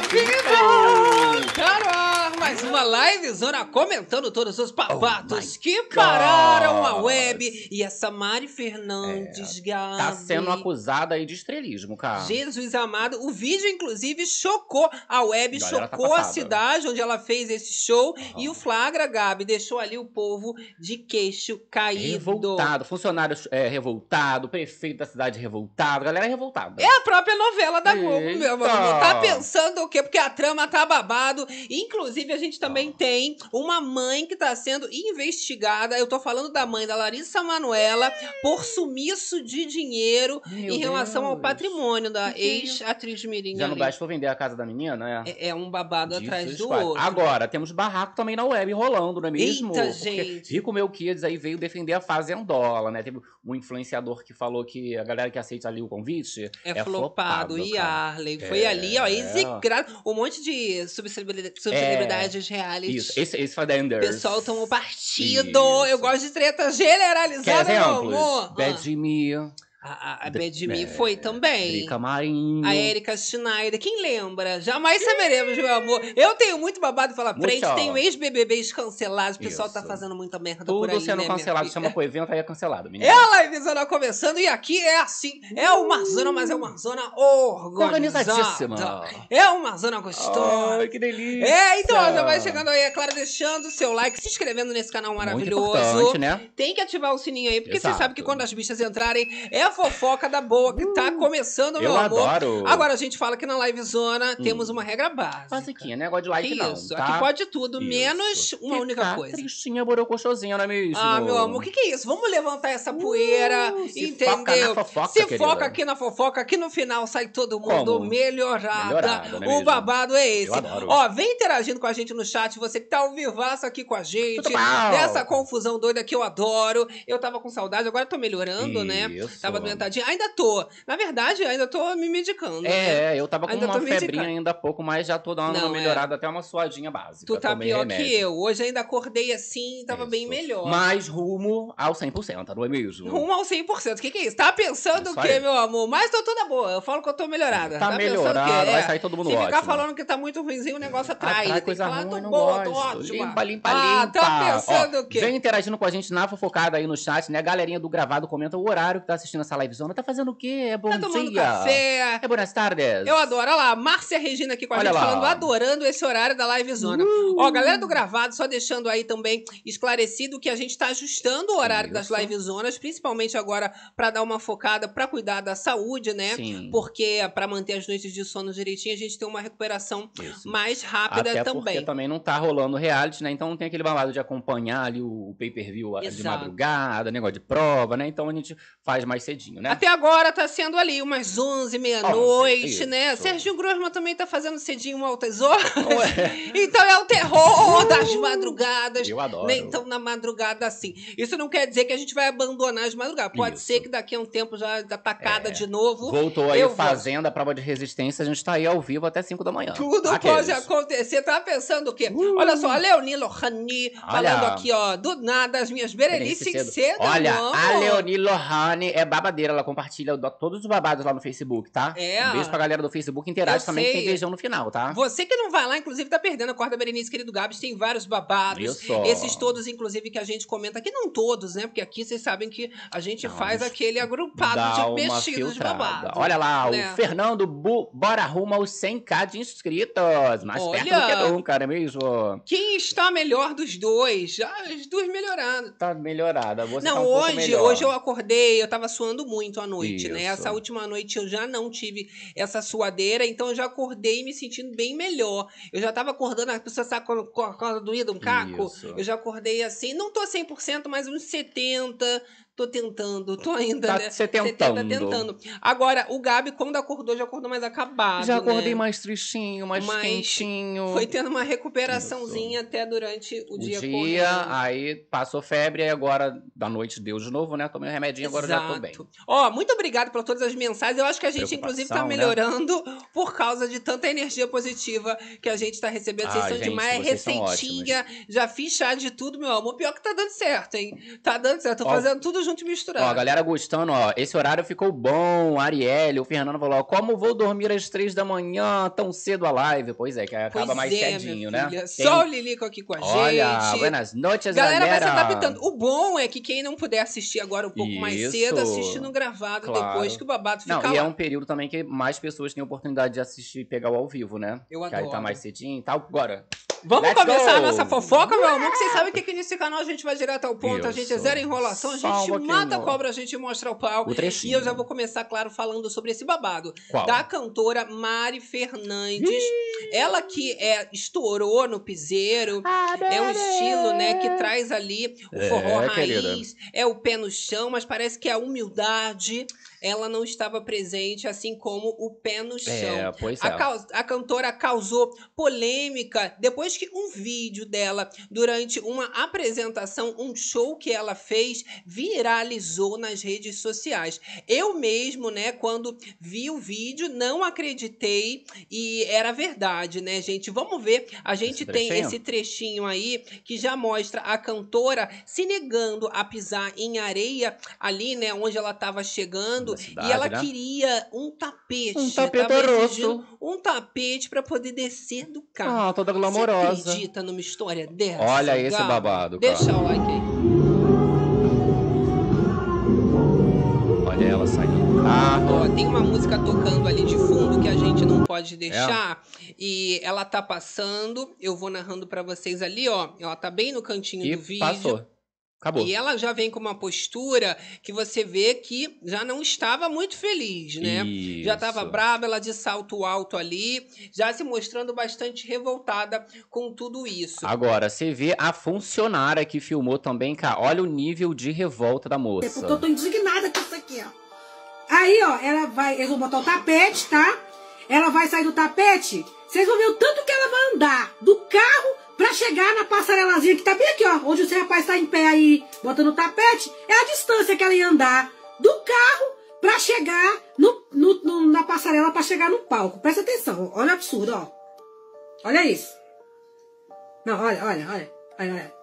help you. Livezona comentando todos os papatos oh que pararam God. a web. E essa Mari Fernandes, é, Gabi. Tá sendo acusada aí de estrelismo, cara. Jesus amado. O vídeo, inclusive, chocou a web, tá chocou tá a cidade onde ela fez esse show. Uhum. E o oh. flagra, Gabi, deixou ali o povo de queixo caído. Revoltado. Funcionários é, revoltado, prefeito da cidade revoltado, galera revoltada. É a própria novela da Globo, meu amor. Tá pensando o quê? Porque a trama tá babado. Inclusive, a gente também também tem uma mãe que está sendo investigada. Eu estou falando da mãe da Larissa Manuela por sumiço de dinheiro Meu em relação Deus. ao patrimônio da é ex-atriz Mirim. Já não bastou vender a casa da menina, né? É, é um babado Disso atrás do quatro. outro. Agora, temos barraco também na web rolando, não é mesmo? Eita, Porque gente. Rico Meu Kids aí veio defender a fazendola, né? Teve um influenciador que falou que a galera que aceita ali o convite é, é flopado. e Arley. É, Foi ali, ó, execrado. Um monte de é. subcelebridades é reality. Isso, esse, esse foi da Enders. O pessoal tomou partido. Isso. Eu gosto de treta generalizada, meu amor. Bad ah. A, a é, foi também. Erika Marinho. A Erika Schneider. Quem lembra? Jamais saberemos, meu amor. Eu tenho muito babado falar pra frente. Tenho ex-BBBs cancelados. O pessoal tá Isso. tá fazendo muita merda Tudo por aí, sendo né, cancelado. Chama pro evento, aí é cancelado, menina. É a livezona começando e aqui é assim. É uma zona, mas é uma zona organizada. Organizadíssima. É uma zona gostosa. Ai, que delícia. É, então já vai chegando aí. É claro, deixando o seu like, se inscrevendo nesse canal maravilhoso. Muito importante, né? Tem que ativar o sininho aí, porque Exato. você sabe que quando as bichas entrarem, é fofoca da boa, que tá uh, começando, meu eu amor. Adoro. Agora a gente fala que na livezona hum. temos uma regra básica. Basiquinha, né? Negócio de like não, Isso, tá? aqui pode tudo, isso. menos uma única coisa. tristinha, borocochosinha, não é mesmo? Ah, meu amor, o que que é isso? Vamos levantar essa uh, poeira, uh, se entendeu? Foca na fofoca, se querida. foca aqui na fofoca, aqui no final sai todo mundo Como? melhorada. Né, o babado é esse. Eu adoro. Ó, vem interagindo com a gente no chat, você que tá ao vivaço aqui com a gente, Nessa confusão doida que eu adoro. Eu tava com saudade, agora tô melhorando, né? isso. né? Tava Ainda tô. Na verdade, ainda tô me medicando. É, né? eu tava com ainda uma febrinha medicando. ainda há pouco, mas já tô dando Não, uma é. melhorada, é. até uma suadinha básica. Tu tá pior remédio. que eu. Hoje ainda acordei assim, tava isso. bem melhor. Mas rumo ao 100%, não é mesmo? Rumo ao 100%. O que, que é isso? Tá pensando isso o quê, meu amor? Mas tô toda boa. Eu falo que eu tô melhorada. Tá, tá melhorada, é. vai sair todo mundo Se ótimo. ficar falando que tá muito ruimzinho, o negócio ah, tá, atrai. Atrai coisa ruim, boa, gosto. Limpa, limpa, limpa. Ah, tá pensando o quê? Vem interagindo com a gente na fofocada aí no chat, né? Galerinha do gravado, comenta o horário que tá assistindo essa nossa tá livezona. Tá fazendo o quê? É bom tá tomando dia. café. É boas tardes. Eu adoro. Olha lá, Márcia Regina aqui com a Olha gente lá. falando, adorando esse horário da livezona. Uhum. Ó, galera do gravado, só deixando aí também esclarecido que a gente tá ajustando o horário Isso. das livezonas, principalmente agora para dar uma focada, para cuidar da saúde, né? Sim. Porque para manter as noites de sono direitinho, a gente tem uma recuperação Isso. mais rápida Até também. Porque também não tá rolando reality, né? Então não tem aquele balado de acompanhar ali o pay-per-view de madrugada, negócio de prova, né? Então a gente faz mais cedinho, né? Até agora tá sendo ali umas 11, meia-noite, é né? Serginho Grosman também tá fazendo cedinho altas é. horas. então é o terror uh! das madrugadas. Eu adoro. Nem tão na madrugada assim. Isso não quer dizer que a gente vai abandonar as madrugadas. Pode Isso. ser que daqui a um tempo já atacada tá é. de novo. Voltou aí eu Fazenda, vou... prova de resistência, a gente tá aí ao vivo até 5 da manhã. Tudo Aqueles. pode acontecer. Tá pensando o quê? Uh. Olha só, a Leonie Lohani falando aqui, ó, do nada, as minhas Berenice cedo. cedo. Olha, não. a Leonie Lohani é babado babadeira, ela compartilha todos os babados lá no Facebook, tá? É. Um beijo pra galera do Facebook, interage também, que tem beijão no final, tá? Você que não vai lá, inclusive, tá perdendo a corda Berenice, querido Gabs, tem vários babados. Esses todos, inclusive, que a gente comenta aqui, não todos, né? Porque aqui vocês sabem que a gente não, faz aquele agrupado de mexidos de babado. Olha lá, né? o Fernando Bu, bora arruma os 100k de inscritos, mais Olha, perto do que nunca, não é mesmo? Quem está melhor dos dois? Ah, os dois melhorando. Tá melhorada, você Não, tá um hoje, hoje eu acordei, eu tava suando suando muito à noite, Isso. né? Essa última noite eu já não tive essa suadeira, então eu já acordei me sentindo bem melhor. Eu já tava acordando, a pessoa sabe quando acorda doída, um caco? Isso. Eu já acordei assim, não tô 100%, mas uns 70%, Tô tentando, tô ainda. Tá, né? Tá tentando. Tá tentando. Agora, o Gabi, quando acordou, já acordou mais acabado. Já acordei né? mais tristinho, mais Mas quentinho. Foi tendo uma recuperaçãozinha Isso. até durante o, o dia. dia aí passou febre, e agora da noite deu de novo, né? Tomei um remedinho, agora Exato. já tô bem. Ó, muito obrigado por todas as mensagens. Eu acho que a gente, inclusive, tá né? melhorando né? por causa de tanta energia positiva que a gente tá recebendo. Vocês ah, são gente, demais, é receitinha. Já fiz chá de tudo, meu amor. Pior que tá dando certo, hein? Tá dando certo. Tô Ó, fazendo tudo junto e misturado. Ó, a galera gostando, ó. Esse horário ficou bom. Ariel o Fernando falou, ó, como vou dormir às três da manhã, tão cedo a live? Pois é, que acaba pois mais é, cedinho, né? Tem... Só o Lilico aqui com a Olha, gente. Buenas noites, galera. Tá galera vai se adaptando. O bom é que quem não puder assistir agora um pouco Isso. mais cedo, assiste no gravado claro. depois, que o babado fica não, lá. E é um período também que mais pessoas têm oportunidade de assistir e pegar o ao vivo, né? Eu que adoro. Que aí tá mais cedinho e tá? tal. Agora, Vamos Let's começar go. a nossa fofoca, meu amor, que vocês ah! sabem que aqui nesse canal a gente vai direto ao ponto, eu a gente é zero enrolação, a gente mata a cobra, a gente mostra o pau. O e eu já né? vou começar, claro, falando sobre esse babado Qual? da cantora Mari Fernandes. Ela que é, estourou no piseiro, é um estilo, né, que traz ali o é, forró é, raiz, querida. é o pé no chão, mas parece que é a humildade ela não estava presente, assim como o pé no é, chão. É, pois é. A, a cantora causou polêmica depois que um vídeo dela, durante uma apresentação, um show que ela fez, viralizou nas redes sociais. Eu mesmo, né, quando vi o vídeo, não acreditei e era verdade, né, gente? Vamos ver. A gente esse tem esse trechinho aí que já mostra a cantora se negando a pisar em areia ali, né, onde ela estava chegando. Cidade, e ela né? queria um tapete. Um né? tapete roxo. Um tapete para poder descer do carro. Ah, toda glamourosa. Você acredita numa história dessa? Olha esse babado. Cara. Deixa o like aí. Olha ela saindo do carro. Ó, tem uma música tocando ali de fundo que a gente não pode é. deixar. É. E ela tá passando. Eu vou narrando para vocês ali, ó. Ela tá bem no cantinho e do vídeo. Passou. Acabou. E ela já vem com uma postura que você vê que já não estava muito feliz, né? Isso. Já estava brava, ela de salto alto ali, já se mostrando bastante revoltada com tudo isso. Agora, você vê a funcionária que filmou também, cara. Olha o nível de revolta da moça. Eu tô, tô indignada com isso aqui, ó. Aí, ó, ela vai. Eles vão botar o tapete, tá? Ela vai sair do tapete. Vocês vão ver o tanto que ela vai andar do carro Pra chegar na passarelazinha que tá bem aqui, ó, onde o seu rapaz tá em pé aí, botando o tapete, é a distância que ela ia andar do carro pra chegar no, no, no na passarela, pra chegar no palco. Presta atenção, olha o absurdo, ó. Olha isso. Não, olha, olha, olha, olha, olha.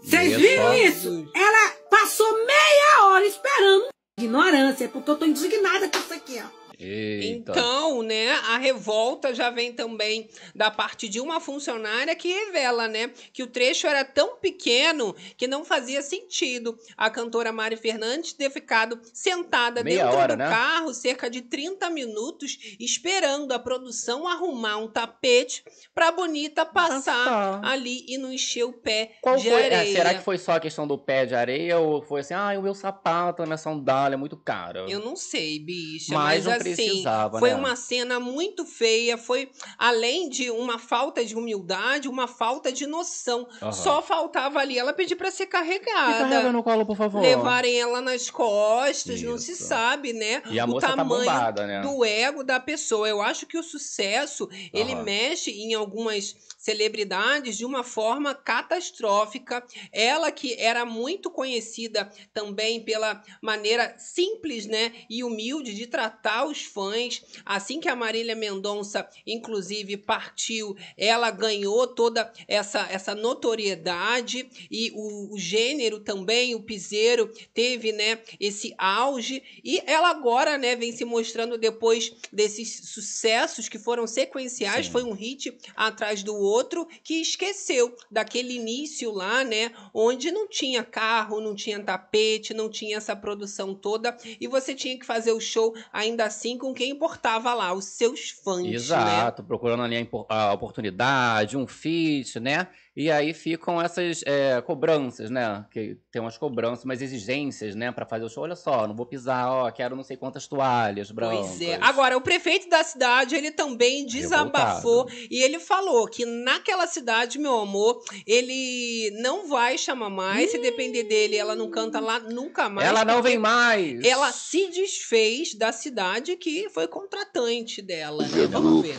Vocês viram isso? Ela passou meia hora esperando. Ignorância, porque eu tô indignada com isso aqui, ó. Eita. Então, né, a revolta já vem também da parte de uma funcionária que revela, né, que o trecho era tão pequeno que não fazia sentido a cantora Mari Fernandes ter ficado sentada Meia dentro hora, do né? carro cerca de 30 minutos esperando a produção arrumar um tapete para a bonita passar Nossa. ali e não encher o pé Qual de foi? É, areia. será que foi só a questão do pé de areia ou foi assim, ah, o meu sapato, a minha sandália é muito cara? Eu não sei, bicha, mas, mas um assim, precisava, foi né? uma cena muito feia, foi além de uma falta de humildade, uma falta de noção. Uhum. Só faltava ali ela pedir para ser carregada. carrega no colo, por favor. Levarem ela nas costas, Isso. não se sabe, né? E a o tá tamanho tá bombada, né? do ego da pessoa. Eu acho que o sucesso, uhum. ele mexe em algumas celebridades de uma forma catastrófica. Ela que era muito conhecida também pela maneira simples, né, e humilde de tratar os os fãs. Assim que a Marília Mendonça, inclusive, partiu, ela ganhou toda essa, essa notoriedade e o, o gênero também, o piseiro, teve né, esse auge. E ela agora né, vem se mostrando depois desses sucessos que foram sequenciais, Sim. foi um hit atrás do outro, que esqueceu daquele início lá, né? Onde não tinha carro, não tinha tapete, não tinha essa produção toda, e você tinha que fazer o show ainda assim assim com quem importava lá, os seus fãs. Né? Exato, né? procurando ali a, a oportunidade, um feat, né? E aí ficam essas é, cobranças, né? Que tem umas cobranças, umas exigências, né? Para fazer o show. Olha só, não vou pisar, ó, quero não sei quantas toalhas brancas. Pois é. Agora, o prefeito da cidade, ele também desabafou Revoltado. e ele falou que naquela cidade, meu amor, ele não vai chamar mais. Hum. Se depender dele, ela não canta lá nunca mais. Ela não vem mais. Ela se desfez da cidade que foi contratante dela. Né? Vamos ver.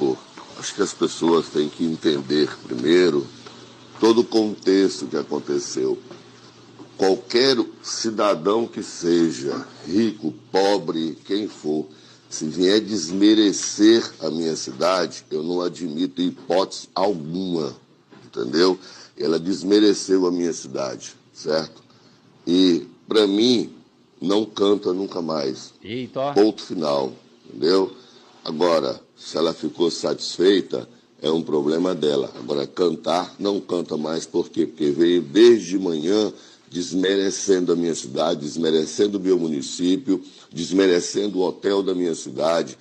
Acho que as pessoas têm que entender primeiro todo o contexto que aconteceu. Qualquer cidadão que seja, rico, pobre, quem for, se vier desmerecer a minha cidade, eu não admito hipótese alguma, entendeu? Ela desmereceu a minha cidade, certo? E, para mim, não canta nunca mais. Eita. Ponto final, entendeu? Agora, se ela ficou satisfeita, é um problema dela. Agora, cantar, não canta mais, por quê? Porque veio desde manhã desmerecendo a minha cidade, desmerecendo o meu município, desmerecendo o hotel da minha cidade.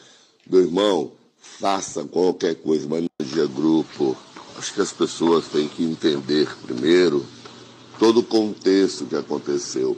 Meu irmão, faça qualquer coisa, mas não dia grupo. Acho que as pessoas têm que entender primeiro todo o contexto que aconteceu.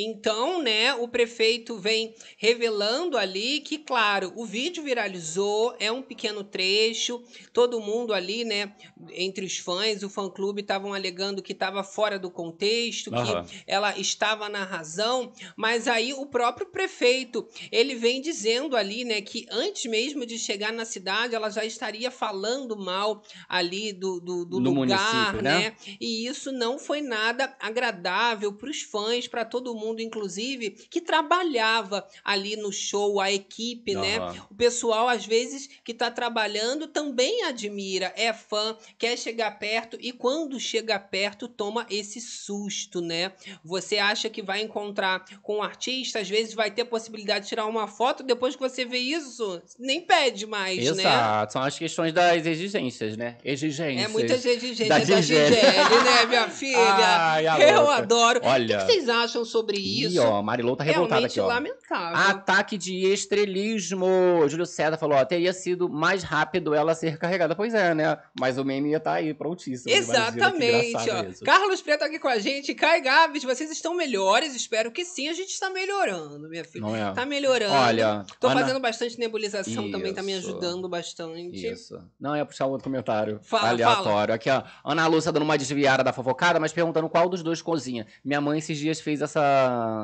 Então, né, o prefeito vem revelando ali que, claro, o vídeo viralizou, é um pequeno trecho, todo mundo ali, né, entre os fãs, o fã-clube estavam alegando que estava fora do contexto, uhum. que ela estava na razão, mas aí o próprio prefeito, ele vem dizendo ali, né, que antes mesmo de chegar na cidade, ela já estaria falando mal ali do, do, do lugar, né? né? E isso não foi nada agradável para os fãs, para todo mundo mundo, inclusive, que trabalhava ali no show, a equipe, uhum. né? O pessoal, às vezes, que está trabalhando também admira, é fã, quer chegar perto e quando chega perto toma esse susto, né? Você acha que vai encontrar com um artista, às vezes vai ter possibilidade de tirar uma foto, depois que você vê isso, nem pede mais, Exato. né? Exato, são as questões das exigências, né? É exigências. É muitas exigências da, da né, minha filha? Ai, eu adoro. Olha. O que vocês acham sobre sobre isso. E ó, Marilou tá revoltada aqui, ó. lamentável. Ataque de estrelismo. Júlio César falou, ó, teria sido mais rápido ela ser carregada. Pois é, né? Mas o meme ia estar tá aí, prontíssimo. Exatamente, ó. Isso. Carlos Preto aqui com a gente. Kai Gabs, vocês estão melhores? Espero que sim. A gente está melhorando, minha filha. Não é? Tá melhorando. Olha... Tô Ana... fazendo bastante nebulização isso. também, tá me ajudando bastante. Isso. Não, é puxar outro comentário. Fala, aleatório. Fala. Aqui, ó. Ana Lúcia dando uma desviada da fofocada, mas perguntando qual dos dois cozinha. Minha mãe esses dias fez essa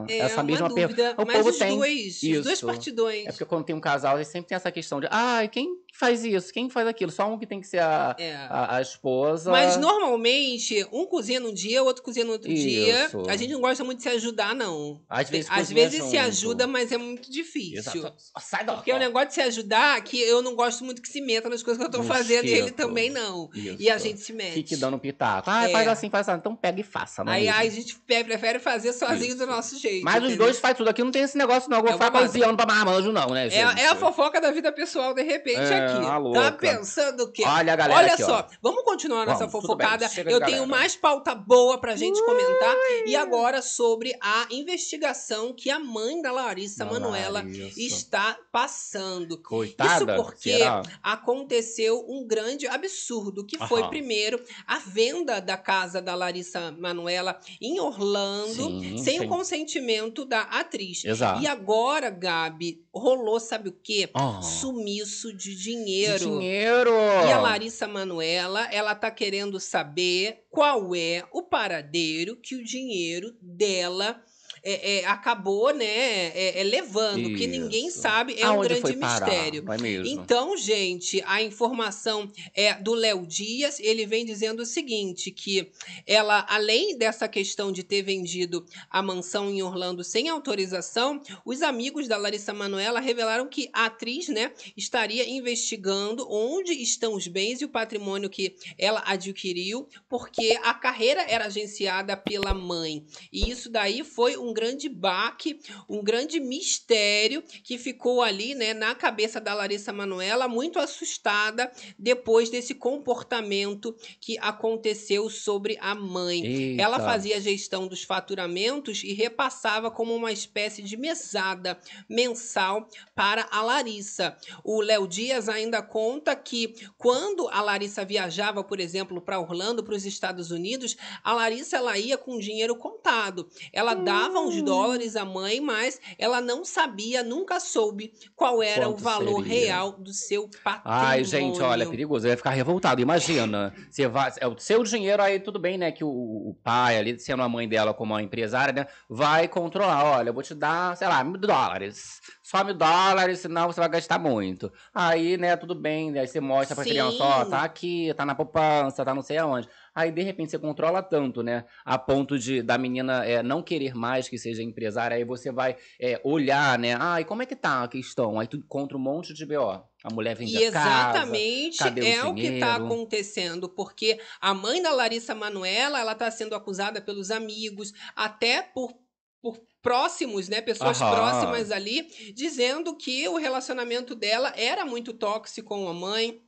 é essa, é, mesma pergunta. O mas povo os tem dois, isso. os dois partidões. É porque quando tem um casal, eles sempre tem essa questão de, ai, ah, quem faz isso, quem faz aquilo, só um que tem que ser a, é. a, a, esposa. Mas normalmente, um cozinha um dia, o outro cozinha no outro isso. dia. A gente não gosta muito de se ajudar, não. Às vezes, Às vezes se ajuda, mas é muito difícil. Exato. Sai da Porque o é um negócio de se ajudar que eu não gosto muito que se meta nas coisas que eu tô fazendo e ele também não. Isso. E a gente se mete. Fique dando pitaco. Ah, é. faz assim, faz assim. Então pega e faça, né? Aí, aí a gente prefere fazer sozinho do nosso jeito. Mas entendeu? os dois faz tudo aqui, não tem esse negócio, não. Eu é vou é ficar baseando pra marmanjo, não, né? É, é, a fofoca da vida pessoal, de repente, é, aqui. Tá pensando o quê? Olha, galera. Olha aqui, só, ó. vamos continuar nossa fofocada. Bem, Eu tenho galera. mais pauta boa pra gente Ui. comentar. E agora sobre a investigação que a mãe da Larissa Manuela está passando. Coitada, Isso porque será? aconteceu um grande absurdo, que foi, Aham. primeiro, a venda da casa da Larissa Manuela em Orlando, Sim, sem, o consentimento da atriz. Exato. E agora, Gabi, rolou, sabe o quê? Oh. Sumiço de dinheiro. De dinheiro! E a Larissa Manuela, ela tá querendo saber qual é o paradeiro que o dinheiro dela é, é, acabou, né, é, é levando, Isso. ninguém sabe, é Aonde um grande mistério. Então, gente, a informação é do Léo Dias, ele vem dizendo o seguinte, que ela, além dessa questão de ter vendido a mansão em Orlando sem autorização, os amigos da Larissa Manoela revelaram que a atriz, né, estaria investigando onde estão os bens e o patrimônio que ela adquiriu, porque a carreira era agenciada pela mãe. E isso daí foi um grande baque, um grande mistério que ficou ali, né, na cabeça da Larissa Manoela, muito assustada depois desse comportamento que aconteceu sobre a mãe. Eita. Ela fazia a gestão dos faturamentos e repassava como uma espécie de mesada mensal para a Larissa. O Léo Dias ainda conta que quando a Larissa viajava, por exemplo, para Orlando, para os Estados Unidos, a Larissa ela ia com dinheiro contado. Ela hum. dava milhão de hum. dólares a mãe, mas ela não sabia, nunca soube qual era Quanto o valor seria? real do seu patrimônio. Ai, gente, olha, é perigoso. Eu ia ficar revoltado. Imagina, você vai, é o seu dinheiro aí, tudo bem, né? Que o, o pai ali, sendo a mãe dela como uma empresária, né? Vai controlar. Olha, eu vou te dar, sei lá, mil dólares só mil dólares, senão você vai gastar muito. Aí, né, tudo bem, né, Aí você mostra pra Sim. criança, ó, tá aqui, tá na poupança, tá não sei aonde. Aí, de repente, você controla tanto, né? A ponto de da menina é, não querer mais que seja empresária, aí você vai é, olhar, né? Ah, e como é que tá a questão? Aí tu encontra um monte de BO. A mulher vem e a casa, exatamente é o, o que está acontecendo, porque a mãe da Larissa Manuela, ela está sendo acusada pelos amigos, até por, por próximos, né, pessoas Aham. próximas ali, dizendo que o relacionamento dela era muito tóxico com a mãe,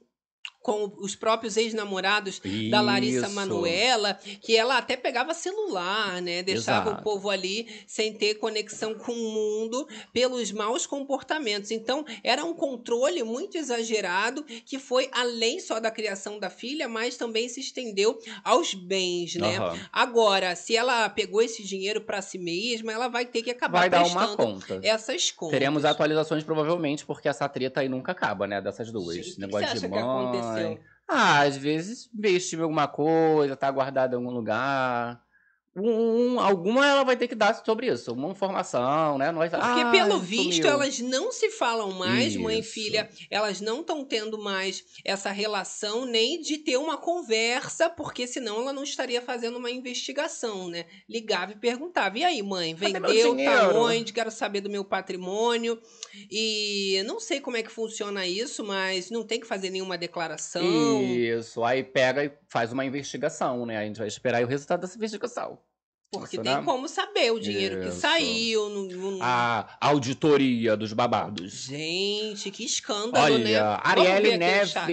com os próprios ex-namorados da Larissa Manuela, que ela até pegava celular, né? Deixava Exato. o povo ali sem ter conexão com o mundo pelos maus comportamentos. Então, era um controle muito exagerado que foi além só da criação da filha, mas também se estendeu aos bens, né? Uhum. Agora, se ela pegou esse dinheiro para si mesma, ela vai ter que acabar vai dar uma conta. essas contas. Teremos atualizações provavelmente, porque essa treta aí nunca acaba, né? Dessas duas. Gente, Negócio de mãe, ah, às vezes meio alguma coisa, tá guardado em algum lugar um, alguma ela vai ter que dar sobre isso, uma informação, né? nós Porque, ah, pelo visto, elas não se falam mais, isso. mãe e filha, elas não estão tendo mais essa relação nem de ter uma conversa, porque senão ela não estaria fazendo uma investigação, né? Ligava e perguntava: e aí, mãe, vendeu, tá onde? Quero saber do meu patrimônio. E não sei como é que funciona isso, mas não tem que fazer nenhuma declaração. Isso, aí pega e faz uma investigação, né? A gente vai esperar o resultado dessa investigação. Porque tem né? como saber o dinheiro Isso. que saiu. No, no... A auditoria dos babados. Gente, que escândalo, Olha, né? Arielle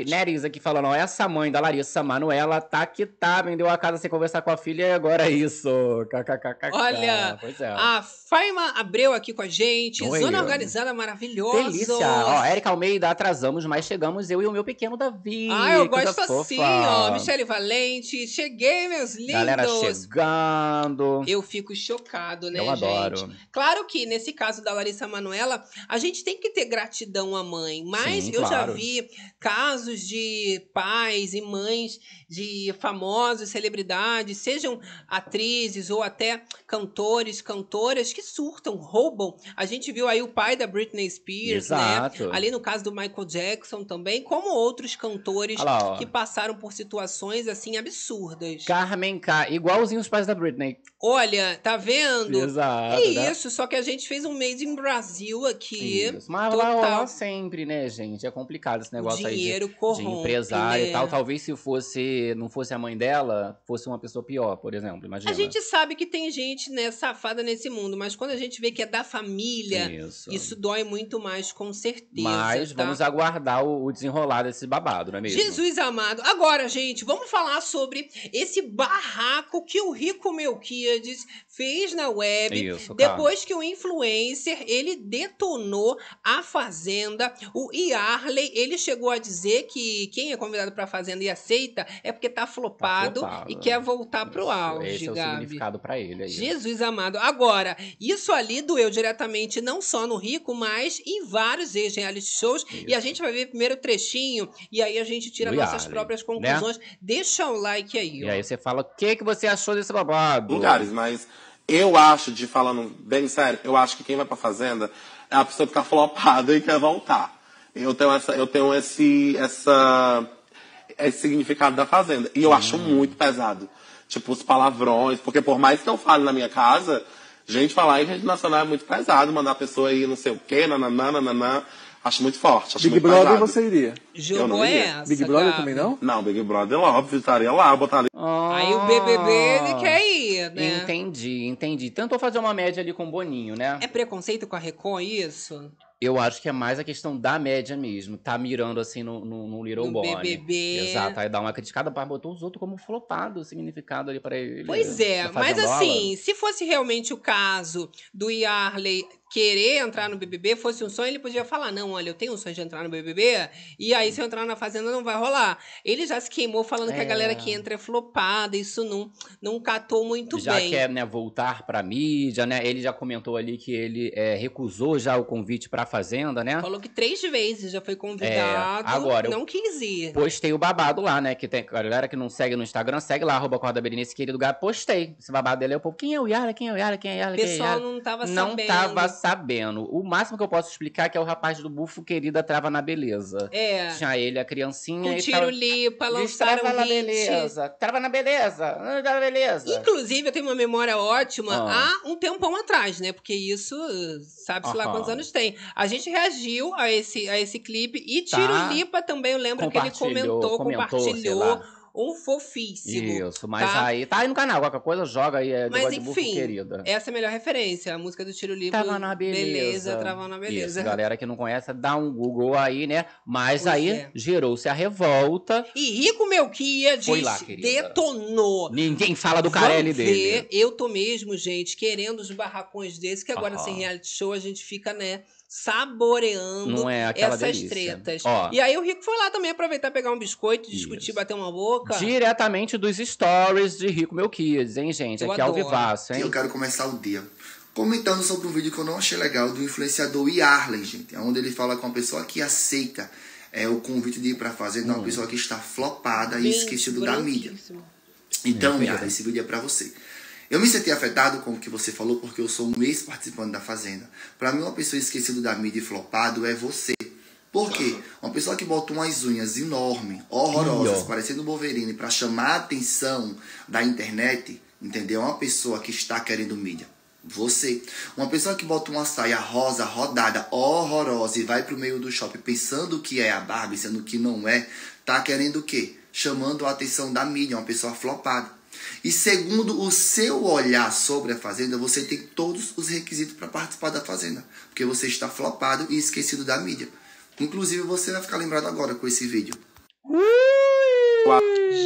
Neres aqui falando, ó, essa mãe da Larissa Manuela tá que tá, vendeu a casa sem conversar com a filha e agora é isso. KKKK. Olha, é. a Faima Abreu aqui com a gente, Oi. zona organizada maravilhosa. Delícia. Ó, Erika Almeida, atrasamos, mas chegamos, eu e o meu pequeno Davi. Ah, eu gosto assim, ó. Michele Valente, cheguei, meus lindos. Galera chegando tudo. Eu fico chocado, né, Eu adoro. gente? Claro que nesse caso da Larissa Manuela, a gente tem que ter gratidão à mãe, mas Sim, eu claro. já vi casos de pais e mães de famosos, celebridades, sejam atrizes ou até cantores, cantoras que surtam, roubam. A gente viu aí o pai da Britney Spears, né? Exato. né? Ali no caso do Michael Jackson também, como outros cantores que passaram por situações assim absurdas. Carmen K, igualzinho os pais da Britney. Olha, tá vendo? Exato. É né? isso, só que a gente fez um Made in Brasil aqui. Isso. Mas total. lá, lá sempre, né, gente? É complicado esse negócio aí de, corrompe, de empresário né? e tal. Né? Talvez se fosse, não fosse a mãe dela, fosse uma pessoa pior, por exemplo, imagina. A gente sabe que tem gente, né, safada nesse mundo, mas quando a gente vê que é da família, isso, isso dói muito mais, com certeza. Mas tá? vamos aguardar o, o desenrolar desse babado, não é mesmo? Jesus amado. Agora, gente, vamos falar sobre esse barraco que o Rico Melquia Hernandes fez na web Isso, tá. depois que o influencer ele detonou a Fazenda. O iarley ele chegou a dizer que quem é convidado para a Fazenda e aceita é porque tá flopado, tá flopado. e quer voltar pro Isso, auge. Esse é o Gabi. significado para ele. Aí. É Jesus amado. Agora, isso ali doeu diretamente não só no Rico, mas em vários ex-reality shows. Isso. E a gente vai ver primeiro o trechinho e aí a gente tira Do nossas próprias né? conclusões. Né? Deixa o um like aí. E ó. aí você fala o que, que você achou desse babado. Um lugares, mas eu acho, de falando bem sério, eu acho que quem vai pra fazenda é a pessoa que tá flopada e quer voltar. Eu tenho, essa, eu tenho esse, essa, esse significado da fazenda. E eu hum. acho muito pesado. Tipo, os palavrões, porque por mais que eu fale na minha casa, gente falar em rede nacional é muito pesado, mandar a pessoa ir não sei o quê, nananã, nananã. Acho muito forte. Acho Big muito Brother você iria? Jogou eu não iria. essa, Big Brother também não? Não, Big Brother, é óbvio, estaria lá, botaria. Ah, Aí o BBB, ele ah. quer ir, né? Entendi, entendi. Tentou fazer uma média ali com o Boninho, né? É preconceito com a Recon isso? Eu acho que é mais a questão da média mesmo. Tá mirando assim no, no, no Little no BBB. Exato. Aí dá uma criticada, mas botou os outros como flopado, significado ali para ele. Pois é, tá mas assim, se fosse realmente o caso do Yarley querer entrar no BBB fosse um sonho, ele podia falar: não, olha, eu tenho um sonho de entrar no BBB, e aí se eu entrar na Fazenda não vai rolar. Ele já se queimou falando é. que a é. galera que entra é flopada, isso não, não catou muito já bem. Já quer né, voltar pra mídia, né? Ele já comentou ali que ele é, recusou já o convite pra Fazenda, né? Falou que três vezes já foi é, convidado, é. Agora, não quis ir. Postei o babado lá, né? Que tem a galera que não segue no Instagram, segue lá, arroba Corda Berenice, querido lugar, postei esse babado dele. É o povo, quem é o Yara, quem é o Yara, quem é o Yara, é o Yara? Pessoal é não tava sabendo. Não tava sabendo. O máximo que eu posso explicar é que é o rapaz do bufo querida trava na beleza. É. Tinha ele, a criancinha. Um tiro tava... lipa, lançaram a na beleza. Trava na beleza. Trava na beleza. Inclusive, eu tenho uma memória ótima ah. há um tempão atrás, né? Porque isso, sabe-se lá quantos anos tem. A gente reagiu a esse, a esse clipe e tá. Tiro tá. Lipa também, eu lembro que ele comentou, comentou compartilhou um fofíssimo. Isso, mas tá? aí tá aí no canal, qualquer coisa joga aí, é mas, enfim, querida. Essa é a melhor referência, a música do Tiro Livre. travando na beleza. Beleza, tava na beleza. Isso, galera que não conhece, dá um Google aí, né? Mas pois aí é. gerou-se a revolta. E Rico Melquia disse, Foi lá, detonou. Ninguém fala do Carelli dele. Eu tô mesmo, gente, querendo os barracões desse, que agora uh -huh. sem reality show a gente fica, né? saboreando é essas delícia. tretas. Ó, e aí o Rico foi lá também aproveitar, pegar um biscoito, discutir, isso. bater uma boca. Diretamente dos stories de Rico Meu Kids, hein, gente? Eu Aqui adoro. ao vivaço, hein? Eu quero começar o dia comentando sobre um vídeo que eu não achei legal do influenciador Yarley, gente. É onde ele fala com uma pessoa que aceita é, o convite de ir pra fazenda, hum. uma pessoa que está flopada Bem, e esquecido da mídia. Então, Yarley, é esse vídeo é pra você. Eu me senti afetado com o que você falou porque eu sou um ex-participante da Fazenda. Para mim, uma pessoa esquecida da mídia e flopado é você. Por quê? Uma pessoa que bota umas unhas enormes, horrorosas, Ih, parecendo Wolverine, para chamar a atenção da internet, entendeu? É uma pessoa que está querendo mídia. Você. Uma pessoa que bota uma saia rosa, rodada, horrorosa e vai pro meio do shopping pensando que é a Barbie, sendo que não é, tá querendo o quê? Chamando a atenção da mídia, uma pessoa flopada. E segundo o seu olhar sobre a fazenda, você tem todos os requisitos para participar da fazenda. Porque você está flopado e esquecido da mídia. Inclusive, você vai ficar lembrado agora com esse vídeo. Uh!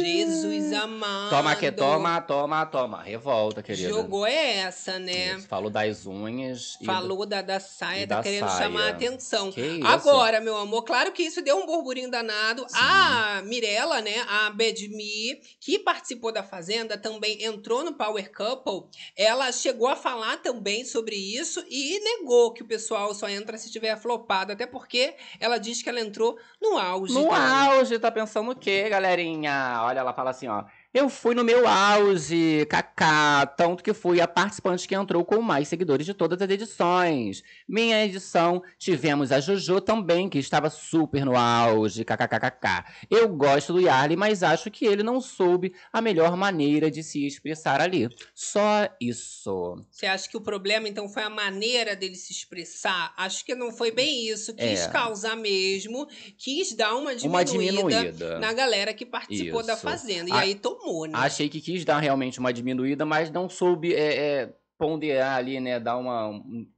Jesus amado. Toma que toma, toma, toma. Revolta, querida. Jogou é essa, né? Isso. Falou das unhas. Falou da, da saia, tá da querendo saia. chamar a atenção. Agora, meu amor, claro que isso deu um burburinho danado. Sim. A Mirella, né? A Bedmi, que participou da Fazenda, também entrou no Power Couple. Ela chegou a falar também sobre isso e negou que o pessoal só entra se tiver flopado. Até porque ela diz que ela entrou no auge. No tá? auge, tá pensando o quê, galerinha? rainha. Olha, ela fala assim, ó. Eu fui no meu auge, Kaká, tanto que fui a participante que entrou com mais seguidores de todas as edições. Minha edição, tivemos a Jojo também, que estava super no auge, kkkk. Eu gosto do Yarley, mas acho que ele não soube a melhor maneira de se expressar ali. Só isso. Você acha que o problema, então, foi a maneira dele se expressar? Acho que não foi bem isso. Quis é. causar mesmo, quis dar uma diminuída, uma diminuída, na galera que participou isso. da Fazenda. E a... aí, tô tomou, né? Achei que quis dar realmente uma diminuída, mas não soube é, é, ponderar ali, né? Dar uma.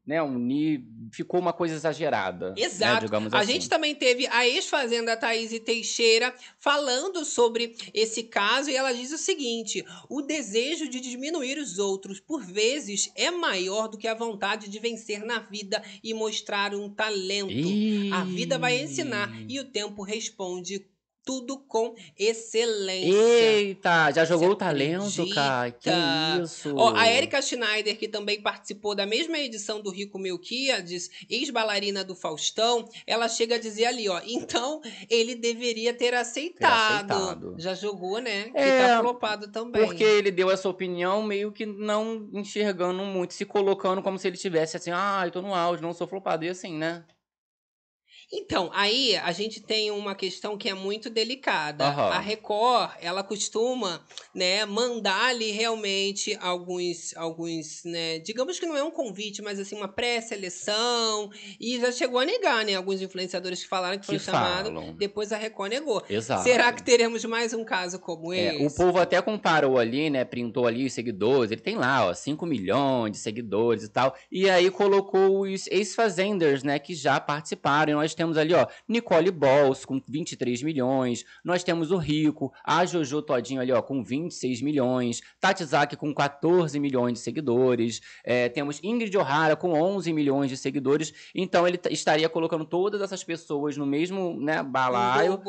né, um Ficou uma coisa exagerada. Né, Exato. Né, a assim. gente também teve a ex-fazenda Thaís Teixeira falando sobre esse caso e ela diz o seguinte: o desejo de diminuir os outros, por vezes, é maior do que a vontade de vencer na vida e mostrar um talento. A vida vai ensinar e o tempo responde tudo com excelência. Eita, já jogou Você o talento, acredita? cara. Que isso. Ó, a Erika Schneider, que também participou da mesma edição do Rico Melquiades, ex bailarina do Faustão, ela chega a dizer ali, ó, então ele deveria ter aceitado. Ter aceitado. Já jogou, né? É, que tá flopado também. Porque ele deu essa opinião meio que não enxergando muito, se colocando como se ele tivesse assim, ah, eu tô no auge, não sou flopado, e assim, né? Então, aí a gente tem uma questão que é muito delicada. Uhum. A Record, ela costuma, né, mandar ali realmente alguns alguns, né, digamos que não é um convite, mas assim uma pré-seleção, e já chegou a negar, né, alguns influenciadores que falaram que, que foram chamados, depois a Record negou. Exato. Será que teremos mais um caso como é, esse? o povo até comparou ali, né, printou ali os seguidores, ele tem lá, ó, 5 milhões de seguidores e tal, e aí colocou os ex-fazenders, né, que já participaram. E nós temos ali, ó, Nicole Balls com 23 milhões, nós temos o Rico, a Jojo Todinho ali, ó, com 26 milhões, Tati Zaki com 14 milhões de seguidores, é, temos Ingrid O'Hara com 11 milhões de seguidores, então ele estaria colocando todas essas pessoas no mesmo, né, balaio,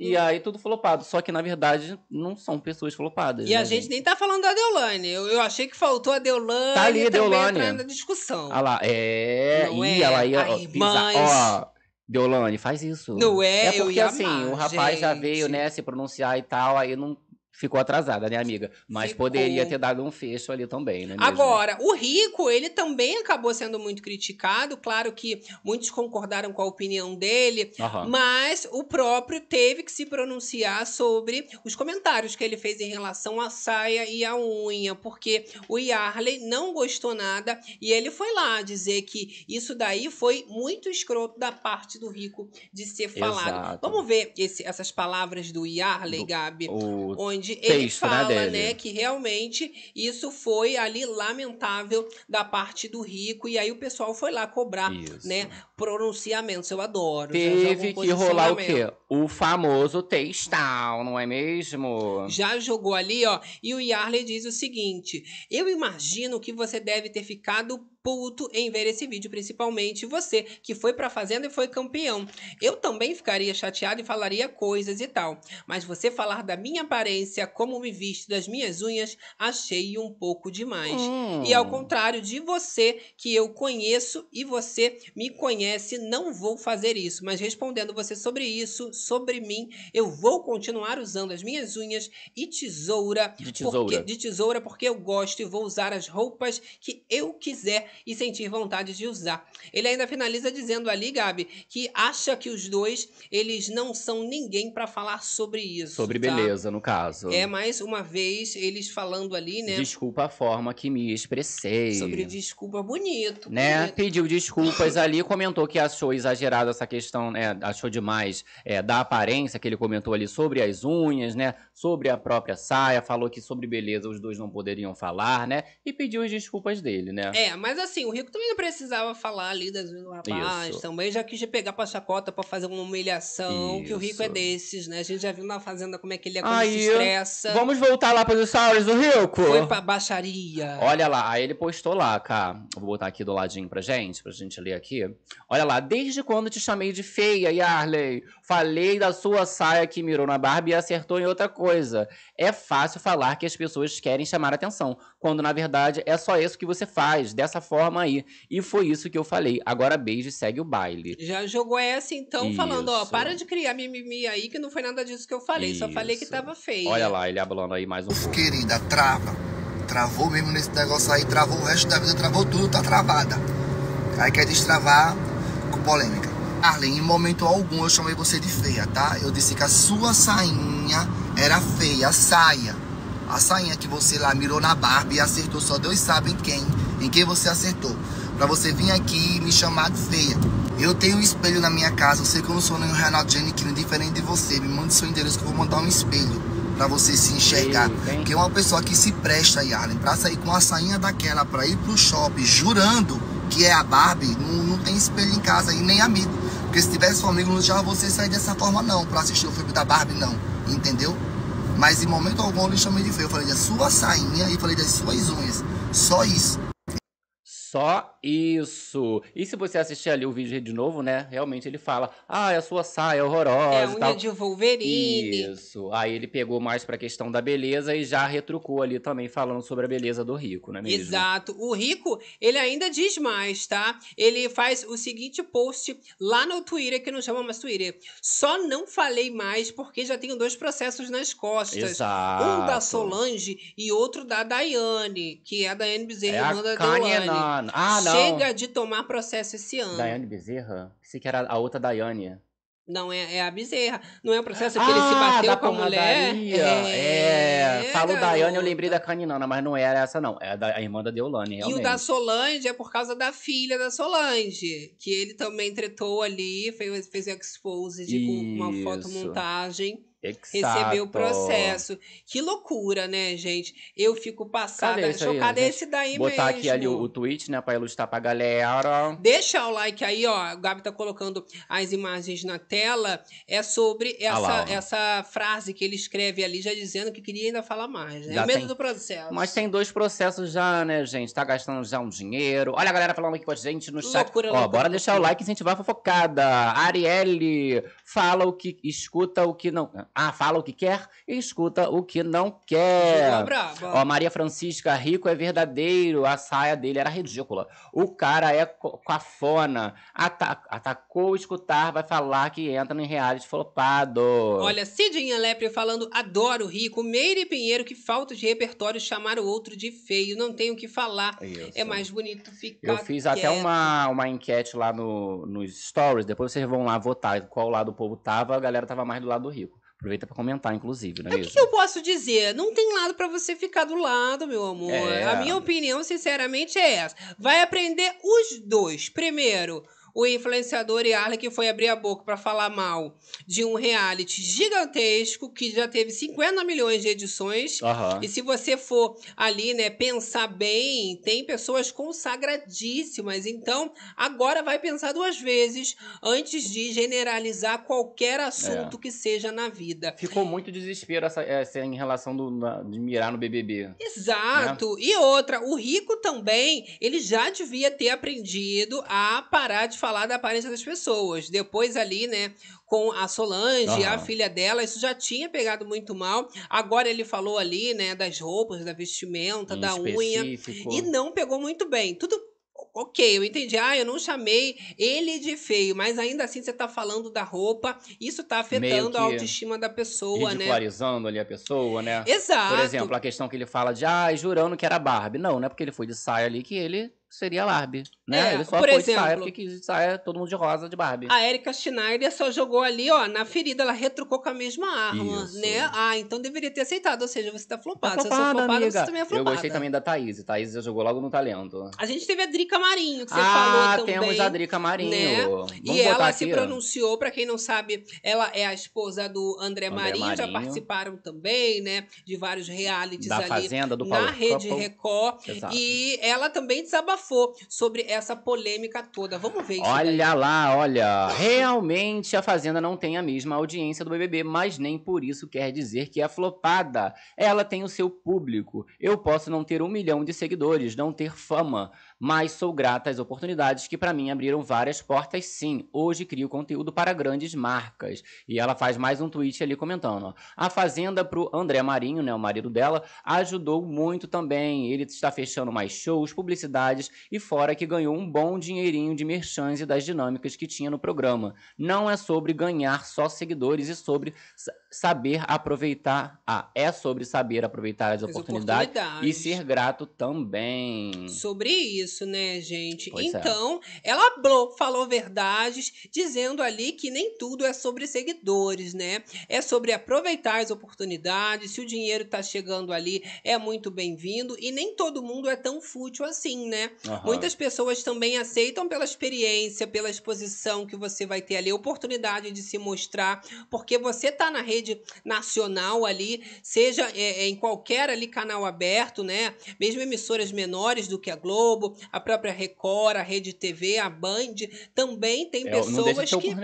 e aí tudo flopado, só que na verdade não são pessoas flopadas. E né, a gente, gente nem tá falando da Deolane, eu, eu achei que faltou a Deolane, tá ali, a Deolane. entrando na discussão. Ah lá, é, não é, ela ia, ó, ó Deolane, faz isso. Não é, é porque assim, o rapaz já veio, né, se pronunciar e tal, aí não ficou atrasada, né, amiga? Mas ficou. poderia ter dado um fecho ali também, né? Agora, o Rico, ele também acabou sendo muito criticado. Claro que muitos concordaram com a opinião dele, uhum. mas o próprio teve que se pronunciar sobre os comentários que ele fez em relação à saia e à unha, porque o Yarley não gostou nada e ele foi lá dizer que isso daí foi muito escroto da parte do Rico de ser falado. Exato. Vamos ver esse, essas palavras do Yarley, do, Gabi, o... onde Saúde, ele fala, né, né, que realmente isso foi ali lamentável da parte do rico e aí o pessoal foi lá cobrar, né, isso. né? Pronunciamentos eu adoro. Teve que assim rolar o quê? O famoso textal, não é mesmo? Já jogou ali, ó. E o Yarley diz o seguinte: Eu imagino que você deve ter ficado puto em ver esse vídeo, principalmente você, que foi pra fazenda e foi campeão. Eu também ficaria chateado e falaria coisas e tal. Mas você falar da minha aparência, como me visto, das minhas unhas, achei um pouco demais. Hum. E ao hum. contrário de você, que eu conheço e você me conhece conhece, não vou fazer isso, mas respondendo você sobre isso, sobre mim, eu vou continuar usando as minhas unhas e tesoura. De tesoura. Porque, de tesoura, porque eu gosto e vou usar as roupas que eu quiser e sentir vontade de usar. Ele ainda finaliza dizendo ali, Gabi, que acha que os dois, eles não são ninguém para falar sobre isso. Sobre tá? beleza, no caso. É, mais uma vez, eles falando ali, né? Desculpa a forma que me expressei. Sobre desculpa, bonito. Né? Bonito. Pediu desculpas ali, comentou comentou que achou exagerado essa questão, né, achou demais é, da aparência que ele comentou ali sobre as unhas, né, sobre a própria saia, falou que sobre beleza os dois não poderiam falar, né, e pediu as desculpas dele, né. É, mas assim, o Rico também não precisava falar ali das unhas do rapaz, Isso. também já quis pegar pra chacota pra fazer uma humilhação, Isso. que o Rico é desses, né, a gente já viu na Fazenda como é que ele é, como Aí, se estressa. Vamos voltar lá pros stories do Rico? Foi pra baixaria. Olha lá, aí ele postou lá, cara. vou botar aqui do ladinho pra gente, pra gente ler aqui. Olha lá, desde quando te chamei de feia, Yarley? Falei da sua saia que mirou na barba e acertou em outra coisa. É fácil falar que as pessoas querem chamar atenção, quando na verdade é só isso que você faz, dessa forma aí. E foi isso que eu falei. Agora beijo e segue o baile. Já jogou essa então, isso. falando, ó, para de criar mimimi aí, que não foi nada disso que eu falei, isso. só falei que tava feia. Olha lá, ele abalando aí mais um pouco. Querida, trava. Travou mesmo nesse negócio aí, travou o resto da vida, travou tudo, tá travada. Aí quer destravar polêmica. Arlen, em momento algum eu chamei você de feia, tá? Eu disse que a sua sainha era feia, a saia. A sainha que você lá mirou na barba e acertou, só Deus sabe em quem, em quem você acertou. Pra você vir aqui e me chamar de feia. Eu tenho um espelho na minha casa, eu sei que eu não sou nenhum Renato Janikino, diferente de você. Me manda seu endereço que eu vou mandar um espelho pra você se enxergar. Ei, que é uma pessoa que se presta, Yarlen, pra sair com a sainha daquela, pra ir pro shopping, jurando que é a Barbie, não, não tem espelho em casa e nem amigo. Porque se tivesse um amigo, não deixava você sair dessa forma não, pra assistir o filme da Barbie não, entendeu? Mas em momento algum eu lhe chamei de feio. Eu falei da é sua sainha e falei das é suas unhas. Só isso. Só isso. E se você assistir ali o vídeo de novo, né? Realmente ele fala: "Ah, é a sua saia é horrorosa". É a unha tal. de Wolverine. Isso. Aí ele pegou mais para a questão da beleza e já retrucou ali também falando sobre a beleza do rico, né mesmo? Exato. O rico, ele ainda diz mais, tá? Ele faz o seguinte post lá no Twitter que não chama mais Twitter. Só não falei mais porque já tenho dois processos nas costas. Exato. Um da Solange e outro da Daiane, que é a Daiane Bezerra, é irmã da Daiane. Ah, não. Chega de tomar processo esse ano. Daiane Bezerra? Pensei que era a outra Daiane. Não, é, é a Bezerra. Não é o processo que ah, ele se ah, bateu com a mulher. É, é. Falo garoto. Daiane, eu lembrei da Caninana, mas não era essa, não. É a, da, a irmã da Deolane, realmente. E o da Solange é por causa da filha da Solange, que ele também tretou ali, fez, fez expose de uma fotomontagem. montagem Exato. receber o processo. Que loucura, né, gente? Eu fico passada, Cadê chocada. Aí, esse daí Botar mesmo. Botar aqui ali o, o tweet, né, pra ilustrar pra galera. Deixa o like aí, ó. O Gabi tá colocando as imagens na tela. É sobre essa, ah lá, essa frase que ele escreve ali, já dizendo que queria ainda falar mais, né? Já o medo tem... do processo. Mas tem dois processos já, né, gente? Tá gastando já um dinheiro. Olha a galera falando aqui com a gente no chat. Loucura, ó, loucura, bora loucura. deixar o like e incentivar a fofocada. Arielle fala o que escuta o que não ah, fala o que quer e escuta o que não quer. Ó, Maria Francisca, rico é verdadeiro, a saia dele era ridícula. O cara é cafona, Ata atacou escutar, vai falar que entra em reais flopado. Olha, Cidinha Lepre falando, adoro rico, Meire Pinheiro, que falta de repertório chamar o outro de feio, não tenho o que falar, é Isso. é mais bonito ficar Eu fiz quieto. até uma, uma enquete lá no, nos stories, depois vocês vão lá votar qual lado o povo tava, a galera tava mais do lado do rico. Aproveita para comentar, inclusive, né? é, O que eu posso dizer? Não tem lado para você ficar do lado, meu amor. É. A minha opinião, sinceramente, é essa. Vai aprender os dois. Primeiro, o influenciador Yarley que foi abrir a boca para falar mal de um reality gigantesco que já teve 50 milhões de edições. Uhum. E se você for ali, né, pensar bem, tem pessoas consagradíssimas. Então, agora vai pensar duas vezes antes de generalizar qualquer assunto é. que seja na vida. Ficou muito desespero essa, essa em relação do, na, de mirar no BBB. Né? Exato. Né? E outra, o rico também, ele já devia ter aprendido a parar de falar da aparência das pessoas. Depois ali, né, com a Solange, uhum. a filha dela, isso já tinha pegado muito mal. Agora ele falou ali, né, das roupas, da vestimenta, em da específico. unha. E não pegou muito bem. Tudo ok, eu entendi. Ah, eu não chamei ele de feio, mas ainda assim você está falando da roupa. Isso está afetando a autoestima da pessoa, né? Ridicularizando ali a pessoa, né? Exato. Por exemplo, a questão que ele fala de, ah, jurando que era Barbie. Não, não é porque ele foi de saia ali que ele seria a ah, Barbie. Né? É, Ele só por foi exemplo, de saia porque quis de saia todo mundo de rosa de Barbie. A Erika Schneider só jogou ali, ó, na ferida, ela retrucou com a mesma arma, Isso. né? Ah, então deveria ter aceitado, ou seja, você tá flopado. Tá flopada, se eu sou flopada, amiga. você também é flopada. Eu gostei também da Thaís, Thaís já jogou logo no talento. A gente teve a Drica Marinho, que você ah, falou também. Ah, temos a Drica Marinho. Né? e ela aqui, se pronunciou, para quem não sabe, ela é a esposa do André, André Marinho, Marinho, já participaram também, né, de vários realities da ali. Fazenda, do Paulo na Rede Record. Exato. E ela também desabafou desabafou sobre essa polêmica toda. Vamos ver isso. Olha daí. lá, olha. Realmente a Fazenda não tem a mesma audiência do BBB, mas nem por isso quer dizer que é flopada. Ela tem o seu público. Eu posso não ter um milhão de seguidores, não ter fama, mas sou grata às oportunidades que para mim abriram várias portas sim. Hoje crio conteúdo para grandes marcas. E ela faz mais um tweet ali comentando. A Fazenda pro André Marinho, né, o marido dela, ajudou muito também. Ele está fechando mais shows, publicidades e fora que ganhou um bom dinheirinho de merchandising e das dinâmicas que tinha no programa. Não é sobre ganhar só seguidores e sobre saber aproveitar. Ah, é sobre saber aproveitar as, as oportunidades, oportunidades, e ser grato também. Sobre isso, né, gente? Pois é. então, é. ela falou verdades, dizendo ali que nem tudo é sobre seguidores, né? É sobre aproveitar as oportunidades, se o dinheiro tá chegando ali, é muito bem-vindo e nem todo mundo é tão fútil assim, né? Uhum. Muitas pessoas também aceitam pela experiência, pela exposição que você vai ter ali, oportunidade de se mostrar, porque você tá na rede rede nacional ali, seja é, é, em qualquer ali canal aberto, né? Mesmo emissoras menores do que a Globo, a própria Record, a Rede TV, a Band, também tem é, pessoas que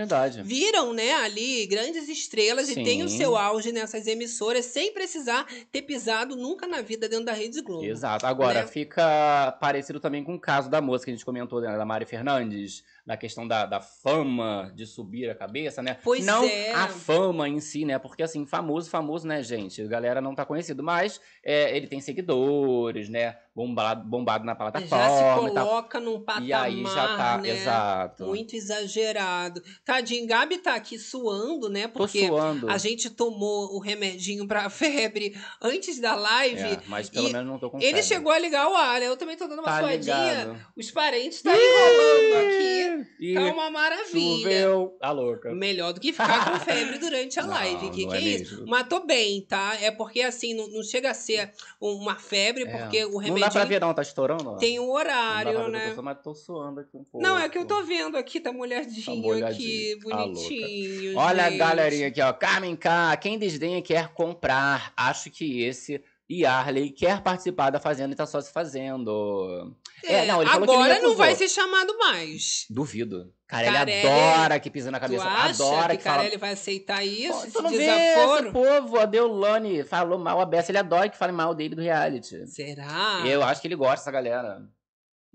viram, né, ali grandes estrelas Sim. e têm o seu auge nessas emissoras sem precisar ter pisado nunca na vida dentro da Rede Globo. Exato. Agora né? fica parecido também com o caso da moça que a gente comentou, né, da Mari Fernandes na questão da, da fama de subir a cabeça, né? Pois não é. a fama em si, né? Porque assim, famoso, famoso, né, gente? A galera não tá conhecido, mas é, ele tem seguidores, né? Bombado, bombado na plataforma. Já se coloca num patamar. E aí já tá, né? exato. Muito exagerado. Tadinho, Gabi tá aqui suando, né? Porque a gente tomou o remedinho pra febre antes da live. É, mas pelo menos não tô com Ele febre. chegou a ligar o ar, né? Eu também tô dando uma tá suadinha. Ligado. Os parentes tá enrolando aqui. E tá uma maravilha. Choveu, tá louca. Melhor do que ficar com febre durante a não, live. Que que é, é isso? Matou bem, tá? É porque assim, não, não chega a ser uma febre, é. porque o remédio. Não dá pra ver, não, tá estourando? Ó. Tem um horário, não né? Pessoa, mas tô suando aqui um pouco. Não, é que eu tô vendo aqui, tá molhadinho, tá molhadinho. Tá aqui, bonitinho. Tá Olha gente. a galerinha aqui, ó. Carmen K, quem desdenha quer comprar. Acho que esse. E Arley quer participar da Fazenda e tá só se fazendo. É, é, não, ele agora falou que ele não vai ser chamado mais. Duvido. Cara, Carelli, ele adora que pisa na cabeça. Tu acha adora que, que Carelli vai aceitar isso? Pô, tu desaforo? esse povo, a Deulane falou mal a Bessa, ele adora que fale mal dele do reality. Será? Eu acho que ele gosta dessa galera.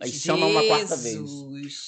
Aí Jesus. chama uma quarta vez.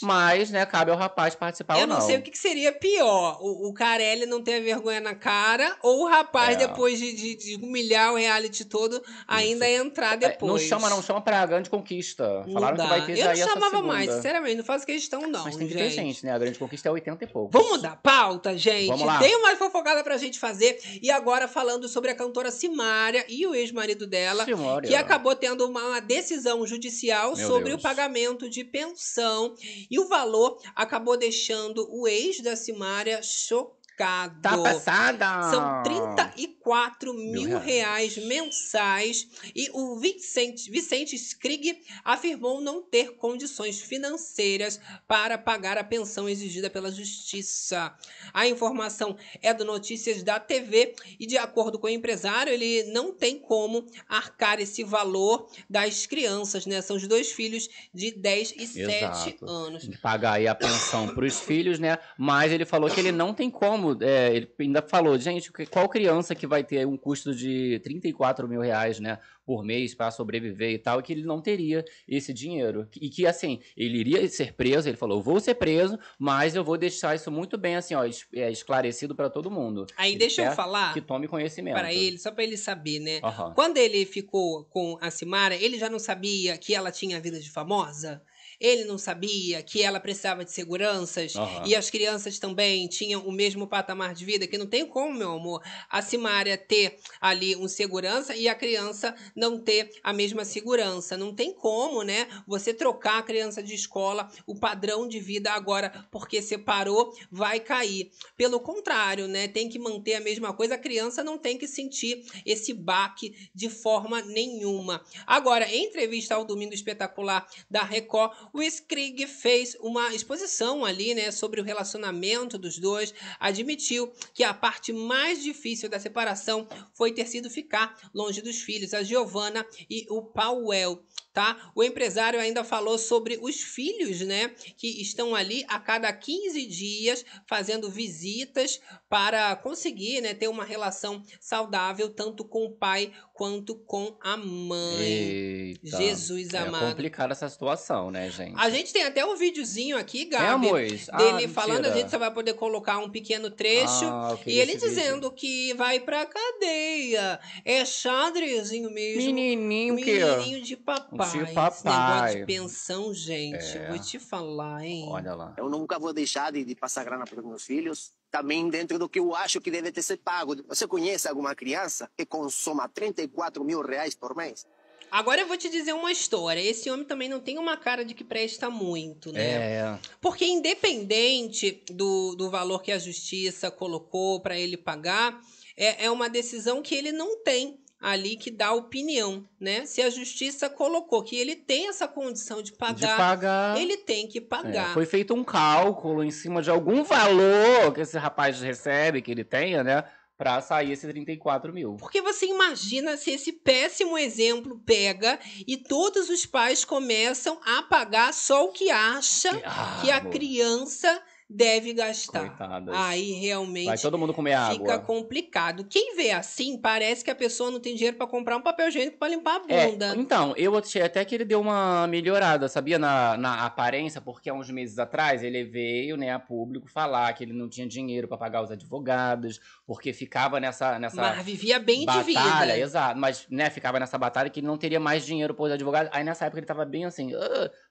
Mas, né, cabe ao rapaz participar Eu ou não. Eu não sei o que, seria pior. O, o Carelli não ter vergonha na cara ou o rapaz, é. depois de, de, de, humilhar o reality todo, ainda Isso. entrar depois. É, não chama, não. Chama pra grande conquista. Não Falaram dá. que vai ter Eu não chamava mais, sinceramente. Não faço questão, não, Mas tem gente. que ter gente, né? A grande conquista é 80 e pouco. Vamos mudar pauta, gente. Vamos lá. Tem uma fofocada pra gente fazer. E agora falando sobre a cantora Simária e o ex-marido dela. Simária. Que acabou tendo uma, uma decisão judicial Meu sobre Deus. o pagamento pagamento de pensão e o valor acabou deixando o ex da Simária chocado Mercado. Tá passada! São 34 mil, mil reais. reais mensais e o Vicente, Vicente Skrig afirmou não ter condições financeiras para pagar a pensão exigida pela Justiça. A informação é do Notícias da TV e, de acordo com o empresário, ele não tem como arcar esse valor das crianças, né? São os dois filhos de 10 e Exato. 7 anos. De pagar aí a pensão para os filhos, né? Mas ele falou que ele não tem como é, ele ainda falou, gente, qual criança que vai ter um custo de 34 mil reais, né, por mês para sobreviver e tal, e que ele não teria esse dinheiro. E que, assim, ele iria ser preso, ele falou, vou ser preso, mas eu vou deixar isso muito bem, assim, ó, é, esclarecido para todo mundo. Aí, ele deixa eu falar. Que tome conhecimento. Para ele, só para ele saber, né? Uhum. Quando ele ficou com a Simara, ele já não sabia que ela tinha vida de famosa? ele não sabia que ela precisava de seguranças uhum. e as crianças também tinham o mesmo patamar de vida, que não tem como, meu amor, a Simária ter ali um segurança e a criança não ter a mesma segurança. Não tem como, né? Você trocar a criança de escola, o padrão de vida agora, porque separou, vai cair. Pelo contrário, né? Tem que manter a mesma coisa. A criança não tem que sentir esse baque de forma nenhuma. Agora, em entrevista ao Domingo Espetacular da Record, o Skrig fez uma exposição ali, né, sobre o relacionamento dos dois, admitiu que a parte mais difícil da separação foi ter sido ficar longe dos filhos, a Giovanna e o Pauel tá? O empresário ainda falou sobre os filhos, né, que estão ali a cada 15 dias fazendo visitas para conseguir, né, ter uma relação saudável tanto com o pai quanto com a mãe. Eita, Jesus é amado. É complicada essa situação, né, gente? A gente tem até um videozinho aqui, é, Gabi, É, dele ah, falando, a gente só vai poder colocar um pequeno trecho ah, e ele dizendo vídeo. que vai pra cadeia. É xadrezinho mesmo. Menininho, menininho que... de papai papai. Tipo Tio papai. Esse negócio de pensão, gente, é. vou te falar, hein? Olha lá. Eu nunca vou deixar de, de passar grana para meus filhos. Também dentro do que eu acho que deve ter sido pago. Você conhece alguma criança que consuma 34 mil reais por mês? Agora eu vou te dizer uma história. Esse homem também não tem uma cara de que presta muito, né? É. Porque independente do, do valor que a justiça colocou para ele pagar, é, é uma decisão que ele não tem ali que dá opinião, né? Se a justiça colocou que ele tem essa condição de pagar, de pagar... ele tem que pagar. É, foi feito um cálculo em cima de algum valor que esse rapaz recebe, que ele tenha, né? Pra sair esse 34 mil. Porque você imagina se esse péssimo exemplo pega e todos os pais começam a pagar só o que acha ah, que a amor. criança deve gastar. Coitadas. Aí realmente Vai todo mundo comer água. fica complicado. Quem vê assim, parece que a pessoa não tem dinheiro para comprar um papel higiênico para limpar a é, bunda. É, então, eu achei até que ele deu uma melhorada, sabia, na, na aparência, porque há uns meses atrás ele veio, né, a público falar que ele não tinha dinheiro para pagar os advogados, porque ficava nessa nessa Mas vivia bem batalha, de vida. Exato, mas né, ficava nessa batalha que ele não teria mais dinheiro para os advogados. Aí nessa época ele tava bem assim,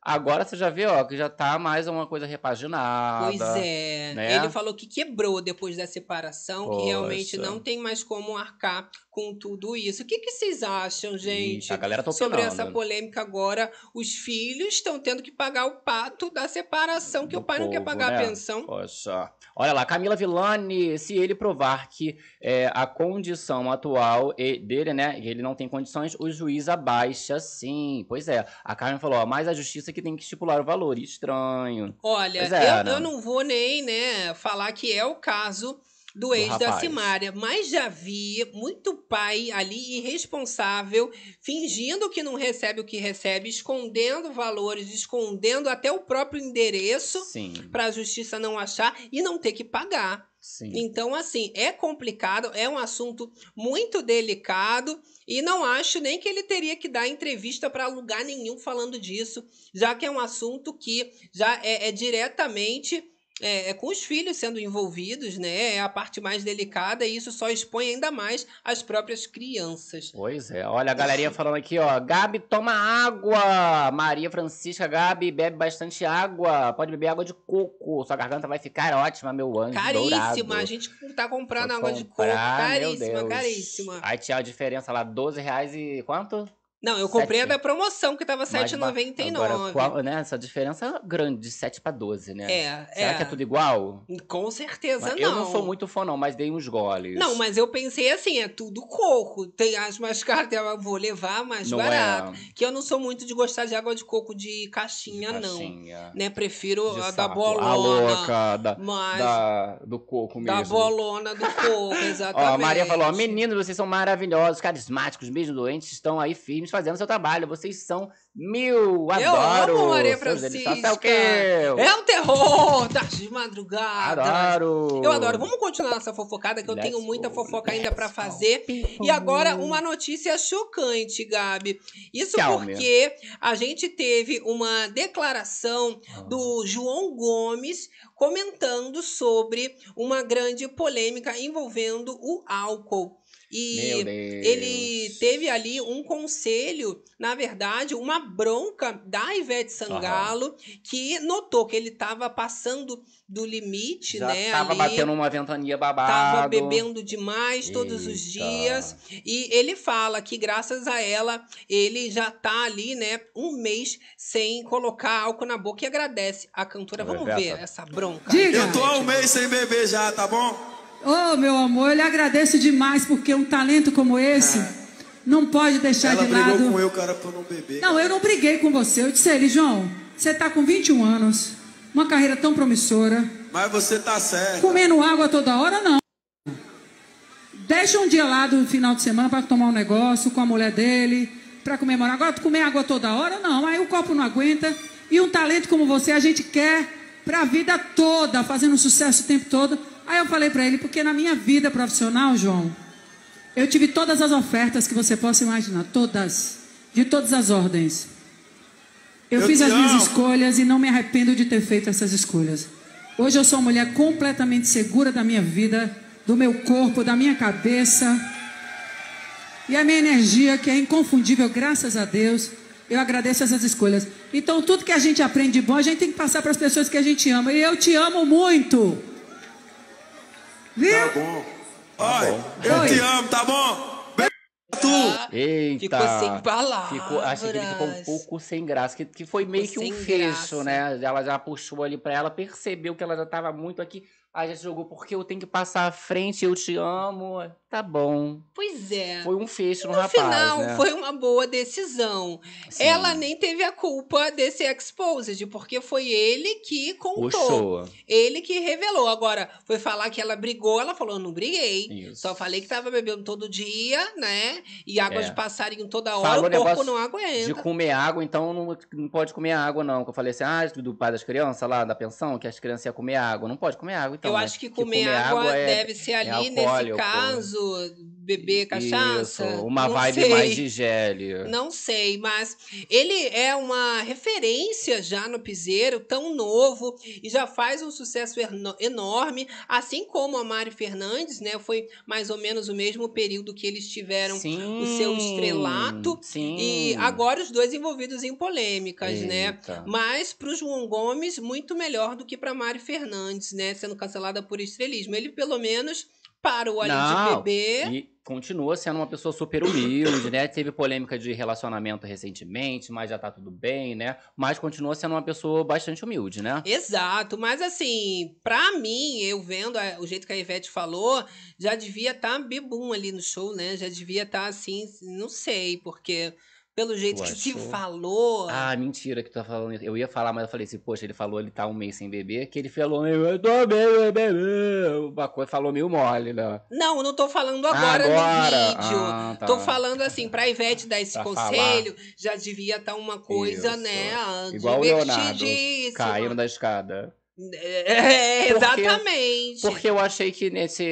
agora você já vê, ó, que já tá mais uma coisa repaginada. Pois Pois é. Né? Ele falou que quebrou depois da separação, Poxa. que realmente não tem mais como arcar com tudo isso. O que, que vocês acham, gente? E a galera tá opinando. Sobre essa né? polêmica agora, os filhos estão tendo que pagar o pato da separação, que Do o pai povo, não quer pagar né? a pensão. Poxa. Olha lá, Camila Villani, se ele provar que é, a condição atual dele, né, ele não tem condições, o juiz abaixa sim. Pois é, a Carmen falou, ó, mas a justiça é que tem que estipular o valor, estranho. Olha, é, eu, eu, né? não vou nem, né, falar que é o caso do ex da Simária. Mas já vi muito pai ali irresponsável, fingindo que não recebe o que recebe, escondendo valores, escondendo até o próprio endereço para a justiça não achar e não ter que pagar. Sim. Então, assim, é complicado, é um assunto muito delicado e não acho nem que ele teria que dar entrevista para lugar nenhum falando disso, já que é um assunto que já é, é diretamente é, é, com os filhos sendo envolvidos, né? É a parte mais delicada e isso só expõe ainda mais as próprias crianças. Pois é. Olha a galerinha falando aqui, ó. Gabi, toma água! Maria Francisca, Gabi, bebe bastante água. Pode beber água de coco. Sua garganta vai ficar ótima, meu anjo. Caríssima. Dourado. A gente tá comprando Vou água comprar, de coco. Caríssima, caríssima. Aí tinha a diferença lá, 12 reais e quanto? Não, eu comprei 7... a da promoção, que tava 7,99. Agora, qual, né, essa diferença é grande, de 7 para 12, né? É, Será é. que é tudo igual? Com certeza mas não. Eu não sou muito fã, não, mas dei uns goles. Não, mas eu pensei assim, é tudo coco. Tem as mais caras, eu vou levar mais não é. barato. É. Que eu não sou muito de gostar de água de coco de caixinha, de caixinha. não. Né? Prefiro de a saco. da bolona. A louca, da, mas... da, do coco mesmo. Da bolona do coco, exatamente. ó, a Maria falou, meninos, vocês são maravilhosos, carismáticos, mesmo doentes, estão aí firmes fazendo seu trabalho. Vocês são mil. Adoro. Eu amo Maria Francisca. É o É um terror das de madrugada. Adoro. Eu adoro. Vamos continuar nossa fofocada, que eu let's tenho muita fofoca go, ainda para fazer. E agora, uma notícia chocante, Gabi. Isso Calma. porque a gente teve uma declaração ah. do João Gomes comentando sobre uma grande polêmica envolvendo o álcool. E ele teve ali um conselho, na verdade, uma bronca da Ivete Sangalo, uhum. que notou que ele estava passando do limite, Já né? Estava batendo uma ventania babada. estava bebendo demais Eita. todos os dias. E ele fala que graças a ela ele já tá ali, né, um mês sem colocar álcool na boca e agradece a cantora. Vamos ver essa bronca. Diga. Eu tô um mês sem beber já, tá bom? Oh, meu amor, eu lhe agradeço demais porque um talento como esse é. não pode deixar de lado. Ela brigou com eu, cara, por não beber. Não, eu não briguei com você. Eu disse a ele, João, você está com 21 anos, uma carreira tão promissora. Mas você tá certo. Comendo água toda hora, não. Deixa um dia lá do final de semana para tomar um negócio com a mulher dele, para comemorar. Agora, comer água toda hora, não. Aí o copo não aguenta. E um talento como você, a gente quer para a vida toda, fazendo sucesso o tempo todo. Aí eu falei para ele, porque na minha vida profissional, João, eu tive todas as ofertas que você possa imaginar, todas, de todas as ordens. Eu, eu fiz as minhas amo. escolhas e não me arrependo de ter feito essas escolhas. Hoje eu sou uma mulher completamente segura da minha vida, do meu corpo, da minha cabeça. E a minha energia, que é inconfundível, graças a Deus, eu agradeço essas escolhas. Então, tudo que a gente aprende de bom, a gente tem que passar para as pessoas que a gente ama. E eu te amo muito. Viu? Tá bom. oi, tá eu Oi. te amo, tá bom? Tu. Eita. Ficou sem palavras. Ficou, achei que ele ficou um pouco sem graça, que, que foi meio que um fecho, graça. né? Ela já puxou ali pra ela, percebeu que ela já tava muito aqui. Aí já jogou porque eu tenho que passar à frente, eu te amo. Tá bom. Pois é. Foi um fecho no, no rapaz. No final, né? foi uma boa decisão. Sim. Ela nem teve a culpa desse exposed, porque foi ele que contou. Ele que revelou. Agora, foi falar que ela brigou, ela falou: não briguei. Isso. Só falei que tava bebendo todo dia, né? E água é. de passarinho toda hora, falou o corpo não aguenta. De comer água, então não, não pode comer água, não. Que eu falei assim: ah, do pai das crianças lá, da pensão, que as crianças iam comer água. Não pode comer água então. Eu né? acho que comer, que comer água, água é, deve ser é ali, é nesse né? caso, beber cachaça? Isso, uma não vibe sei. mais de gel. Não sei, mas ele é uma referência já no Piseiro, tão novo e já faz um sucesso enorme, assim como a Mari Fernandes, né? Foi mais ou menos o mesmo período que eles tiveram sim, o seu estrelato. Sim. E agora os dois envolvidos em polêmicas, né. Eita. né? Mas para o João Gomes, muito melhor do que para Mari Fernandes, né? Sendo cancelada por estrelismo. Ele, pelo menos parou ali Não, de beber. E continua sendo uma pessoa super humilde, né? Teve polêmica de relacionamento recentemente, mas já tá tudo bem, né? Mas continua sendo uma pessoa bastante humilde, né? Exato, mas assim, pra mim, eu vendo a, o jeito que a Ivete falou, já devia estar tá ali no show, né? Já devia estar tá, assim, não sei, porque pelo jeito tu que se falou. Ah, mentira que tu tá falando. Eu ia falar, mas eu falei assim, poxa, ele falou ele tá um mês sem beber, que ele falou meio, eu tô bem. bebê. Uma falou meio mole, né? Não, não tô falando agora, agora. no vídeo. Ah, tá. Tô falando assim, pra Ivete dar esse pra conselho, falar. já devia estar tá uma coisa, né, Isso. né? Igual o Leonardo, caindo da escada. É, exatamente. Porque eu, porque eu achei que nesse,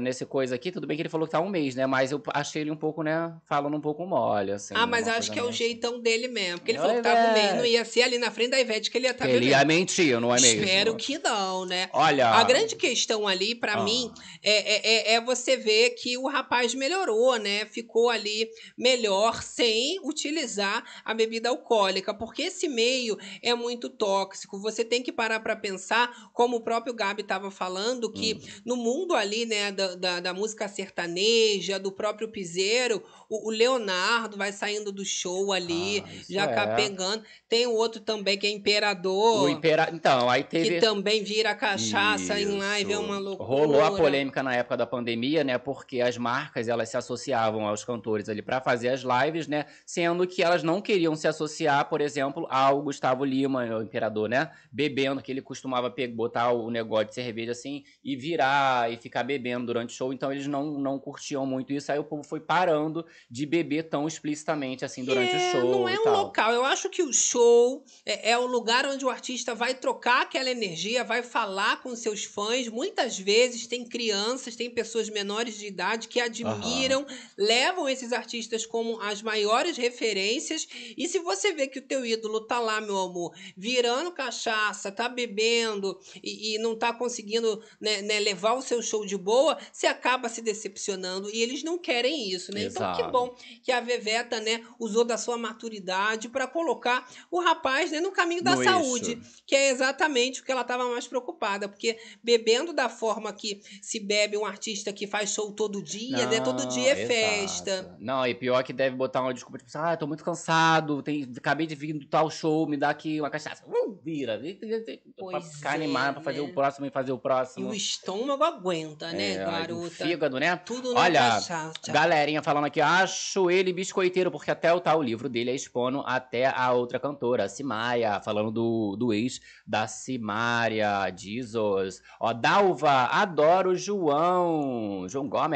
nesse coisa aqui, tudo bem que ele falou que tá um mês, né? Mas eu achei ele um pouco, né? Falando um pouco mole, assim. Ah, mas acho que é o assim. jeitão dele mesmo. Porque ele falou que tava um é. mês, não ia ser ali na frente da Ivete que ele ia estar tá Ele bebendo. ia mentir, não é mesmo? Espero que não, né? Olha. A grande questão ali, para ah. mim, é, é, é, é você ver que o rapaz melhorou, né? Ficou ali melhor sem utilizar a bebida alcoólica. Porque esse meio é muito tóxico. Você tem que parar pra pensar pensar, como o próprio Gabi estava falando, que hum. no mundo ali, né, da, da, da, música sertaneja, do próprio Piseiro, o, o Leonardo vai saindo do show ali, ah, já é. pegando. Tem o outro também que é Imperador. O impera... Então, aí teve. Que também vira cachaça isso. em live, é uma loucura. Rolou a polêmica na época da pandemia, né, porque as marcas elas se associavam aos cantores ali para fazer as lives, né, sendo que elas não queriam se associar, por exemplo, ao Gustavo Lima, o Imperador, né, bebendo que ele costumava costumava botar o negócio de cerveja assim e virar e ficar bebendo durante o show, então eles não, não curtiam muito isso. Aí o povo foi parando de beber tão explicitamente assim durante é, o show. Não é um tal. local. Eu acho que o show é, é o lugar onde o artista vai trocar aquela energia, vai falar com seus fãs. Muitas vezes tem crianças, tem pessoas menores de idade que admiram, uhum. levam esses artistas como as maiores referências. E se você vê que o teu ídolo tá lá, meu amor, virando cachaça, tá bebendo e, e não está conseguindo né, né, levar o seu show de boa, você acaba se decepcionando e eles não querem isso, né? Exato. Então que bom que a Veveta, né, usou da sua maturidade para colocar o rapaz né, no caminho da no saúde, que é exatamente o que ela estava mais preocupada, porque bebendo da forma que se bebe um artista que faz show todo dia, não, né? Todo dia é exato. festa. Não, e pior que deve botar uma desculpa, tipo ah, tô muito cansado, tem, acabei de vir do tal show, me dá aqui uma cachaça. Uh, vira. Pois carne má pra fazer o próximo e fazer o próximo. E o estômago aguenta, né, é, garota? O fígado, né? Tudo Olha, galerinha falando aqui, acho ele biscoiteiro, porque até o tal livro dele é expono até a outra cantora, a Simaria, falando do, do ex da Simaria, Jesus. Ó, Dalva, adoro João, João Gomes.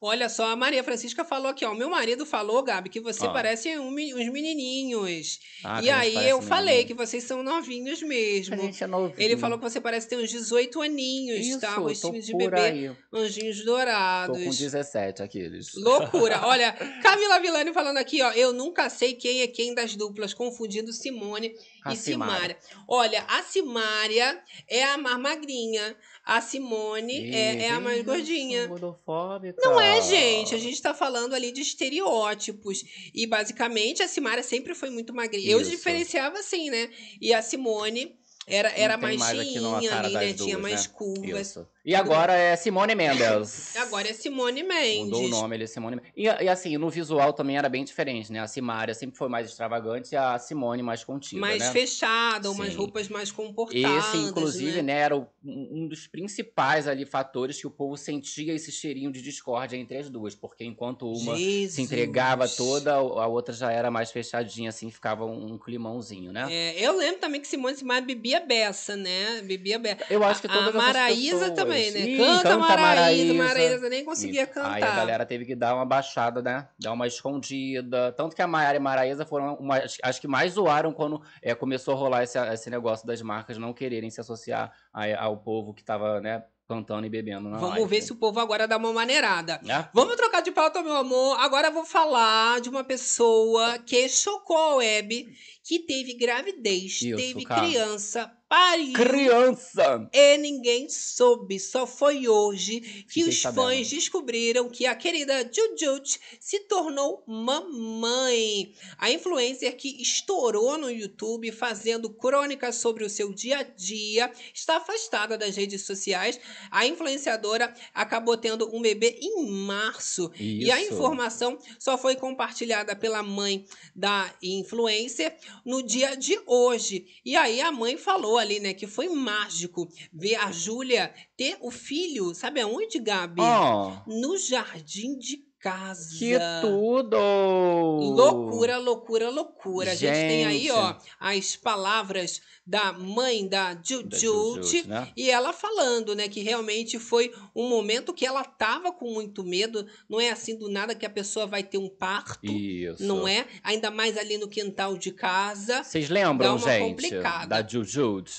Olha só, a Maria Francisca falou aqui, ó, meu marido falou, Gabi, que você ó. parece um, uns menininhos. Ah, e aí eu menino. falei que vocês são novinhos mesmo. A gente é novo ele falou que você parece ter uns 18 aninhos, tá? Isso, tá? Os times de bebê, aí. anjinhos dourados. Tô com 17 aqueles. Loucura. Olha, Camila Vilani falando aqui, ó, eu nunca sei quem é quem das duplas, confundindo Simone a e Simária. Olha, a Simária é a mais magrinha. A Simone é, é, a mais gordinha. Gordofóbica. Não é, gente. A gente tá falando ali de estereótipos. E basicamente a Simária sempre foi muito magrinha. Isso. Eu diferenciava assim, né? E a Simone era, era mais cheinha ali, né? Duas, Tinha mais né? curvas. Isso. E agora é Simone Mendes. agora é Simone Mendes. Mudou o nome, ele é Simone Mendes. E, e, assim, no visual também era bem diferente, né? A Simária sempre foi mais extravagante e a Simone mais contida, Mais né? fechada, Sim. umas roupas mais comportadas, Esse, inclusive, né? né, era o, um dos principais ali fatores que o povo sentia esse cheirinho de discórdia entre as duas. Porque enquanto uma Jesus. se entregava toda, a outra já era mais fechadinha, assim, ficava um, um climãozinho, né? É, eu lembro também que Simone Simária bebia beça, né? Bebia beça. Eu acho que todas a, a Maraísa pessoas... também também, né? Ih, canta, canta Maraísa, Maraísa nem conseguia Isso. cantar. Aí a galera teve que dar uma baixada, né? Dar uma escondida. Tanto que a Maiara e Maraísa foram uma, as que mais zoaram quando é, começou a rolar esse, esse, negócio das marcas não quererem se associar a, ao povo que tava, né? Cantando e bebendo. Vamos live. ver né? se o povo agora dá uma maneirada. É? Vamos trocar de pauta, meu amor. Agora eu vou falar de uma pessoa que chocou a web, que teve gravidez, Isso, teve cara. criança, pariu. Criança! E ninguém soube. Só foi hoje que Fiquei os sabendo. fãs descobriram que a querida Jujut se tornou mamãe. A influencer que estourou no YouTube fazendo crônicas sobre o seu dia a dia está afastada das redes sociais. A influenciadora acabou tendo um bebê em março. Isso. E a informação só foi compartilhada pela mãe da influencer no dia de hoje. E aí a mãe falou ali, né? Que foi mágico ver a Júlia ter o filho, sabe aonde, Gabi? Oh. No jardim de casa. Que tudo! Loucura, loucura, loucura. Gente. A gente tem aí, ó, as palavras da mãe da Jujut, né? e ela falando, né, que realmente foi um momento que ela tava com muito medo, não é assim do nada que a pessoa vai ter um parto, Isso. não é? Ainda mais ali no quintal de casa. Vocês lembram, gente, complicada. da Jujut?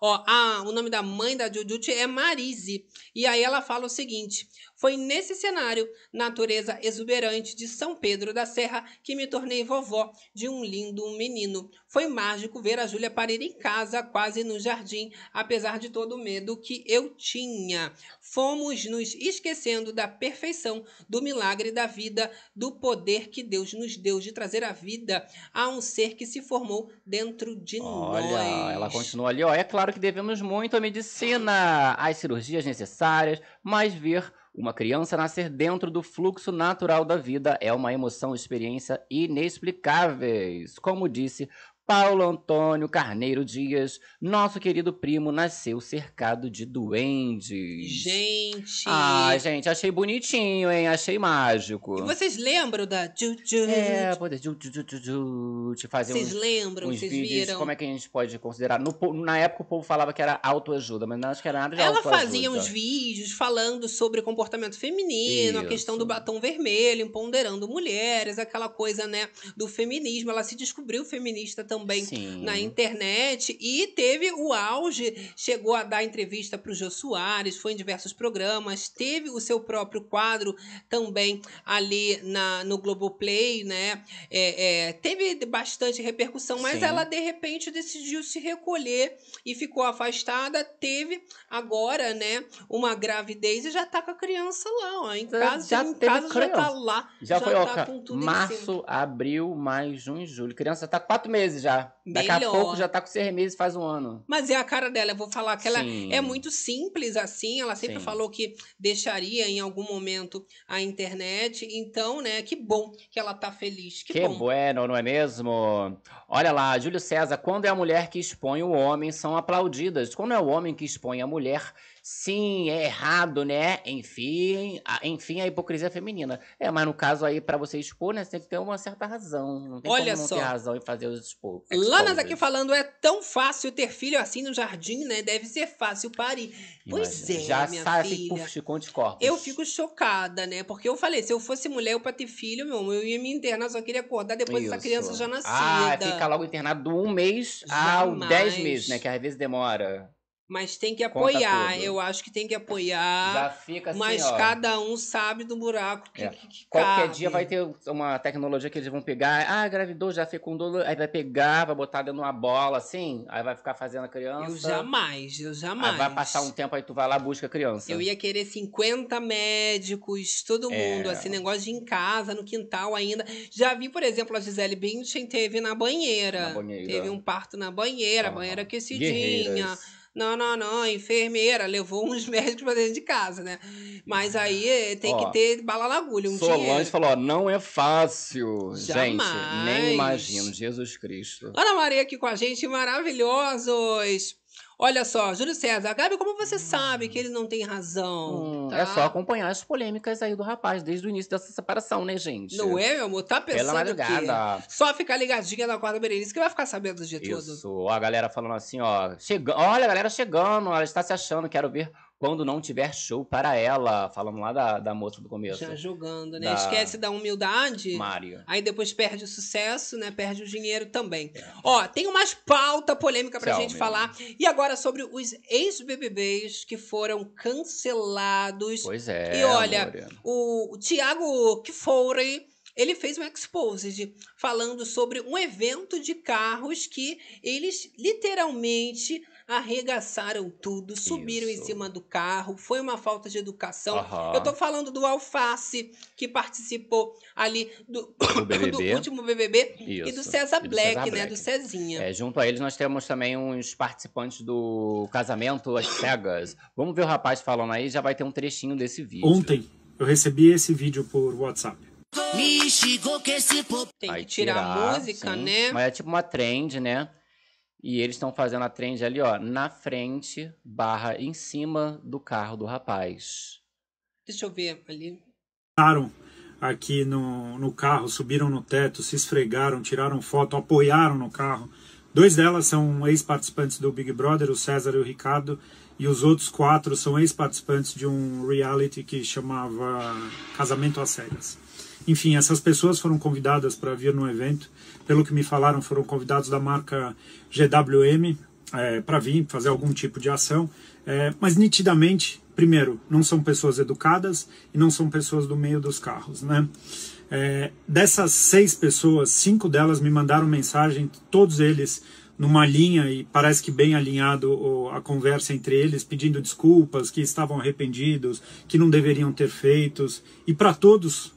Ó, a, ah, o nome da mãe da Jujut é Marise, e aí ela fala o seguinte, foi nesse cenário, natureza exuberante de São Pedro da Serra, que me tornei vovó de um lindo menino. Foi mágico ver a Júlia parir em casa, quase no jardim, apesar de todo o medo que eu tinha. Fomos nos esquecendo da perfeição, do milagre da vida, do poder que Deus nos deu de trazer a vida a um ser que se formou dentro de Olha, nós. Olha, ela continua ali, ó. É claro que devemos muito à medicina, às cirurgias necessárias, mas ver uma criança nascer dentro do fluxo natural da vida é uma emoção, experiência inexplicáveis, como disse Paulo Antônio Carneiro Dias, nosso querido primo, nasceu cercado de duendes. Gente! Ah, gente, achei bonitinho, hein? Achei mágico. E vocês lembram da É, poder Juju, de fazer Vocês lembram? Uns vocês vídeos, viram? Como é que a gente pode considerar? No, na época o povo falava que era autoajuda, mas não acho que era nada de Ela autoajuda. Ela fazia uns vídeos falando sobre comportamento feminino, Isso. a questão do batom vermelho, empoderando mulheres, aquela coisa, né, do feminismo. Ela se descobriu feminista também também Sim. na internet. E teve o auge, chegou a dar entrevista para o Jô Soares, foi em diversos programas, teve o seu próprio quadro também ali na, no Globoplay, né? É, é, teve bastante repercussão, mas Sim. ela de repente decidiu se recolher e ficou afastada. Teve agora, né, uma gravidez e já tá com a criança lá, ó. Em é, casa já, em casa criança. já tá lá. Já, já foi, tá ó, março, abril, mais junho, julho. Criança tá quatro meses já já. Melhor. Daqui a pouco já tá com seis meses, faz um ano. Mas é a cara dela, eu vou falar que ela Sim. é muito simples assim, ela sempre Sim. falou que deixaria em algum momento a internet, então, né, que bom que ela tá feliz, que, que bom. bueno, não é mesmo? Olha lá, Júlio César, quando é a mulher que expõe o homem, são aplaudidas. Quando é o homem que expõe a mulher, Sim, é errado, né? Enfim, a, enfim, a hipocrisia feminina. É, mas no caso aí, para você expor, né, você tem que ter uma certa razão. Não tem Olha como não ter razão em fazer os expor. Lanas aqui falando, é tão fácil ter filho assim no jardim, né? Deve ser fácil parir. Pois é, já minha sai assim, filha. assim, puxa, com de corpos. Eu fico chocada, né? Porque eu falei, se eu fosse mulher, eu pra ter filho, meu, eu ia me internar, só queria acordar depois Isso. dessa criança já nascida. Ah, fica logo internado do um mês Jamais. ao dez meses, né? Que às vezes demora. Mas tem que apoiar, eu acho que tem que apoiar. Já fica assim, Mas ó. cada um sabe do buraco que, é. que, que Qualquer cabe. dia vai ter uma tecnologia que eles vão pegar. Ah, gravidou, já fecundou. Aí vai pegar, vai botar dentro de uma bola, assim. Aí vai ficar fazendo a criança. Eu jamais, eu jamais. Aí vai passar um tempo, aí tu vai lá busca a criança. Eu ia querer 50 médicos, todo é. mundo. É. Assim, negócio de em casa, no quintal ainda. Já vi, por exemplo, a Gisele Bündchen teve na banheira. Na banheira. Teve um parto na banheira, ah, banheira aquecidinha. Guerreiras não, não, não, enfermeira, levou uns médicos pra dentro de casa, né? Mas aí eh, tem ó, que ter bala na agulha, um Solange dinheiro. falou, ó, não é fácil. Jamais. Gente, nem imagino, Jesus Cristo. Ana Maria aqui com a gente, maravilhosos. Olha só, Júlio César, Gabi, como você sabe que ele não tem razão? Hum, tá? É só acompanhar as polêmicas aí do rapaz desde o início dessa separação, né, gente? Não é, meu amor? Tá pensando Pela madrugada. Que... Só ficar ligadinha na quadra Berenice que vai ficar sabendo de Isso. tudo. Isso, ó, a galera falando assim, ó. Chega... Olha, a galera chegando, ela está se achando, quero ver quando não tiver show para ela. Falamos lá da, da moça do começo. Já jogando, né? Da... Esquece da humildade. Mário. Aí depois perde o sucesso, né? Perde o dinheiro também. É. Ó, tem umas pauta polêmica pra Céu, gente falar. E agora sobre os ex-BBBs que foram cancelados. Pois é. E olha, amor. o, Thiago Tiago Kfouri ele fez um exposed falando sobre um evento de carros que eles literalmente arregaçaram tudo, subiram Isso. em cima do carro, foi uma falta de educação. Eu tô falando do Alface, que participou ali do, BBB. do último BBB, Isso. e do César, do Black, Black, né, do Cezinha. É, junto a eles nós temos também uns participantes do Casamento as Cegas. Vamos ver o rapaz falando aí, já vai ter um trechinho desse vídeo. Ontem eu recebi esse vídeo por WhatsApp. Me que esse pop... Tem que tirar, tirar a música, sim. né? Mas é tipo uma trend, né? E eles estão fazendo a trend ali, ó, na frente, barra em cima do carro do rapaz. Deixa eu ver ali. Claro aqui no, no carro, subiram no teto, se esfregaram, tiraram foto, apoiaram no carro. Dois delas são ex-participantes do Big Brother, o César e o Ricardo, e os outros quatro são ex-participantes de um reality que chamava Casamento às Cegas. Enfim, essas pessoas foram convidadas para vir no evento. Pelo que me falaram, foram convidados da marca GWM é, para vir fazer algum tipo de ação. É, mas nitidamente, primeiro, não são pessoas educadas e não são pessoas do meio dos carros, né? É, dessas seis pessoas, cinco delas me mandaram mensagem, todos eles numa linha e parece que bem alinhado a conversa entre eles, pedindo desculpas, que estavam arrependidos, que não deveriam ter feitos. E para todos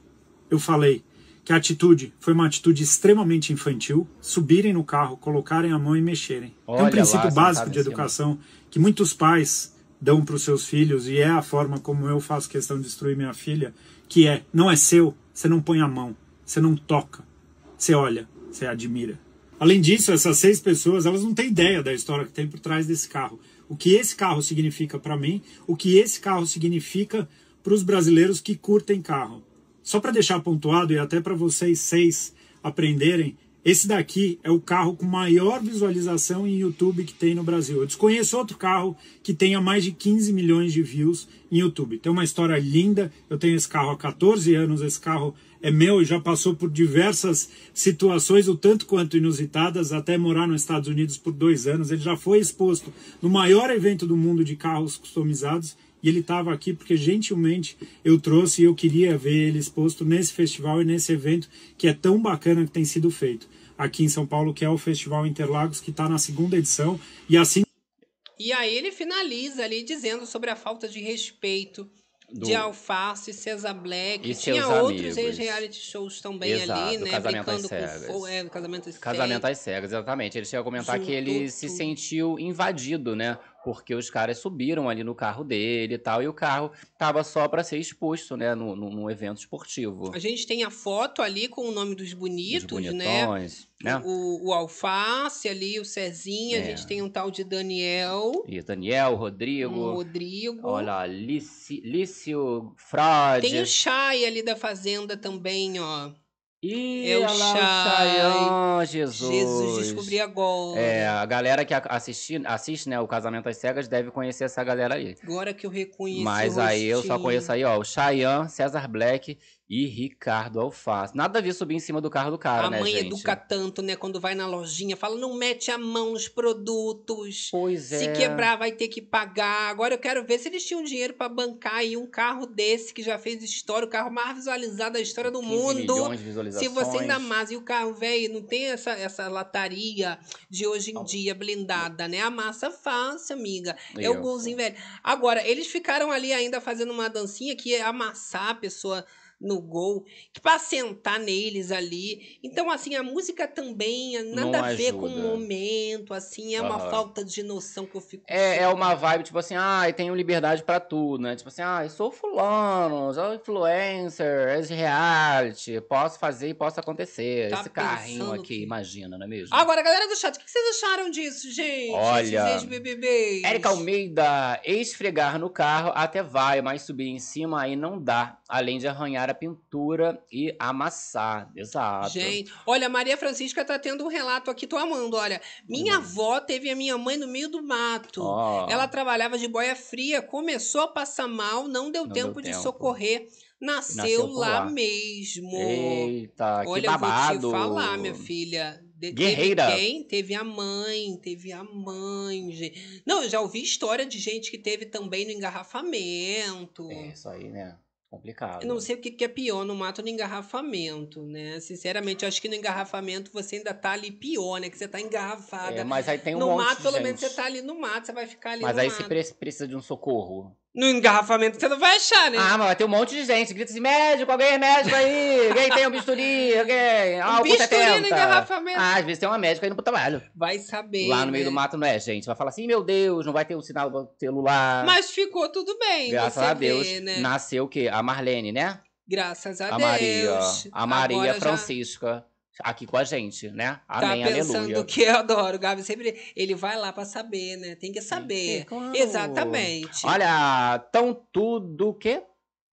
eu falei que a atitude foi uma atitude extremamente infantil, subirem no carro, colocarem a mão e mexerem. Olha é um princípio lá, básico de educação que muitos pais dão para os seus filhos e é a forma como eu faço questão de destruir minha filha, que é, não é seu, você não põe a mão, você não toca, você olha, você admira. Além disso, essas seis pessoas, elas não têm ideia da história que tem por trás desse carro. O que esse carro significa para mim, o que esse carro significa para os brasileiros que curtem carro. Só para deixar pontuado e até para vocês seis aprenderem, esse daqui é o carro com maior visualização em YouTube que tem no Brasil. Eu desconheço outro carro que tenha mais de 15 milhões de views em YouTube. Tem uma história linda. Eu tenho esse carro há 14 anos. Esse carro é meu e já passou por diversas situações, o tanto quanto inusitadas, até morar nos Estados Unidos por dois anos. Ele já foi exposto no maior evento do mundo de carros customizados e ele estava aqui porque gentilmente eu trouxe e eu queria ver ele exposto nesse festival e nesse evento que é tão bacana que tem sido feito aqui em São Paulo, que é o Festival Interlagos, que está na segunda edição. E assim. E aí ele finaliza ali dizendo sobre a falta de respeito do... de Alface, César Black, e tinha outros reality shows também Exato, ali, né? Casamento às cegas. com é, casamento às cegas. Casamento às cegas, exatamente. Ele chega a comentar Junto, que ele se sentiu invadido, né? porque os caras subiram ali no carro dele e tal, e o carro tava só para ser exposto, né, no, no, no, evento esportivo. A gente tem a foto ali com o nome dos bonitos, dos né? né? O, o, Alface ali, o Cezinha, é. a gente tem um tal de Daniel. E Daniel, Rodrigo. Um Rodrigo. Olha, Lício Frade. Tem o Chay ali da Fazenda também, ó. E eu Chai, Jesus. Jesus descobri agora. É, a galera que assisti, assiste, né, o Casamento às Cegas deve conhecer essa galera aí. Agora que eu reconheço. Mas aí eu só conheço aí, ó, o Chayanne, César Black e Ricardo Alface. Nada ver subir em cima do carro do cara, a né, A mãe educa tanto, né? Quando vai na lojinha, fala, não mete a mão nos produtos. Pois é. Se quebrar, vai ter que pagar. Agora eu quero ver se eles tinham dinheiro para bancar aí um carro desse que já fez história, o carro mais visualizado da história do mundo. de visualizações Se você ainda mais. E o carro, velho, não tem essa, essa lataria de hoje em dia blindada, né? A massa fácil, amiga. é o golzinho velho. Agora, eles ficaram ali ainda fazendo uma dancinha que é amassar a pessoa no gol, que para sentar neles ali. Então, assim, a música também é nada Não a ver ajuda. com o momento, assim, é uhum. uma falta de noção que eu fico. É, é uma vibe, tipo assim, ah, eu tenho liberdade para tudo, né? Tipo assim, ah, eu sou fulano, sou influencer, é de reality, posso fazer e posso acontecer. Tá Esse carrinho aqui, que... imagina, não é mesmo? Agora, galera do chat, o que vocês acharam disso, gente? Olha, Érica Almeida, esfregar no carro até vai, mas subir em cima aí não dá, além de arranhar a a pintura e amassar. Exato. Gente, olha, Maria Francisca tá tendo um relato aqui, tô amando. Olha, minha hum. avó teve a minha mãe no meio do mato. Oh. Ela trabalhava de boia fria, começou a passar mal, não deu não tempo deu de tempo. socorrer. Nasceu, Nasceu lá, lá, mesmo. Eita, olha, que babado. Olha, vou te falar, minha filha. De Guerreira. Teve quem? Teve a mãe, teve a mãe, gente. Não, eu já ouvi história de gente que teve também no engarrafamento. É isso aí, né? Complicado. Eu não sei o que, é pior no mato ou no engarrafamento, né? Sinceramente, eu acho que no engarrafamento você ainda tá ali pior, né? Que você tá engarrafada. É, mas aí tem um no monte mato, de pelo gente. menos, você tá ali no mato, você vai ficar ali mas no mato. Mas aí você precisa de um socorro no engarrafamento você não vai achar, né? Ah, mas vai ter um monte de gente. Grita assim, médico, alguém é médico aí. Alguém tem um bisturi, alguém. Ah, um bisturi no engarrafamento. Ah, às vezes tem uma médica indo pro trabalho. Vai saber. Lá no meio né? do mato não é, gente. Vai falar assim, meu Deus, não vai ter o um sinal celular. Mas ficou tudo bem, Graças a Deus. Vê, né? Nasceu o quê? A Marlene, né? Graças a, a Deus. Maria. A Maria Agora Francisca. Já aqui com a gente, né? Tá Amém, tá pensando aleluia. que eu adoro. O Gabi sempre, ele vai lá para saber, né? Tem que saber. Sim, claro. Exatamente. Olha, tão tudo que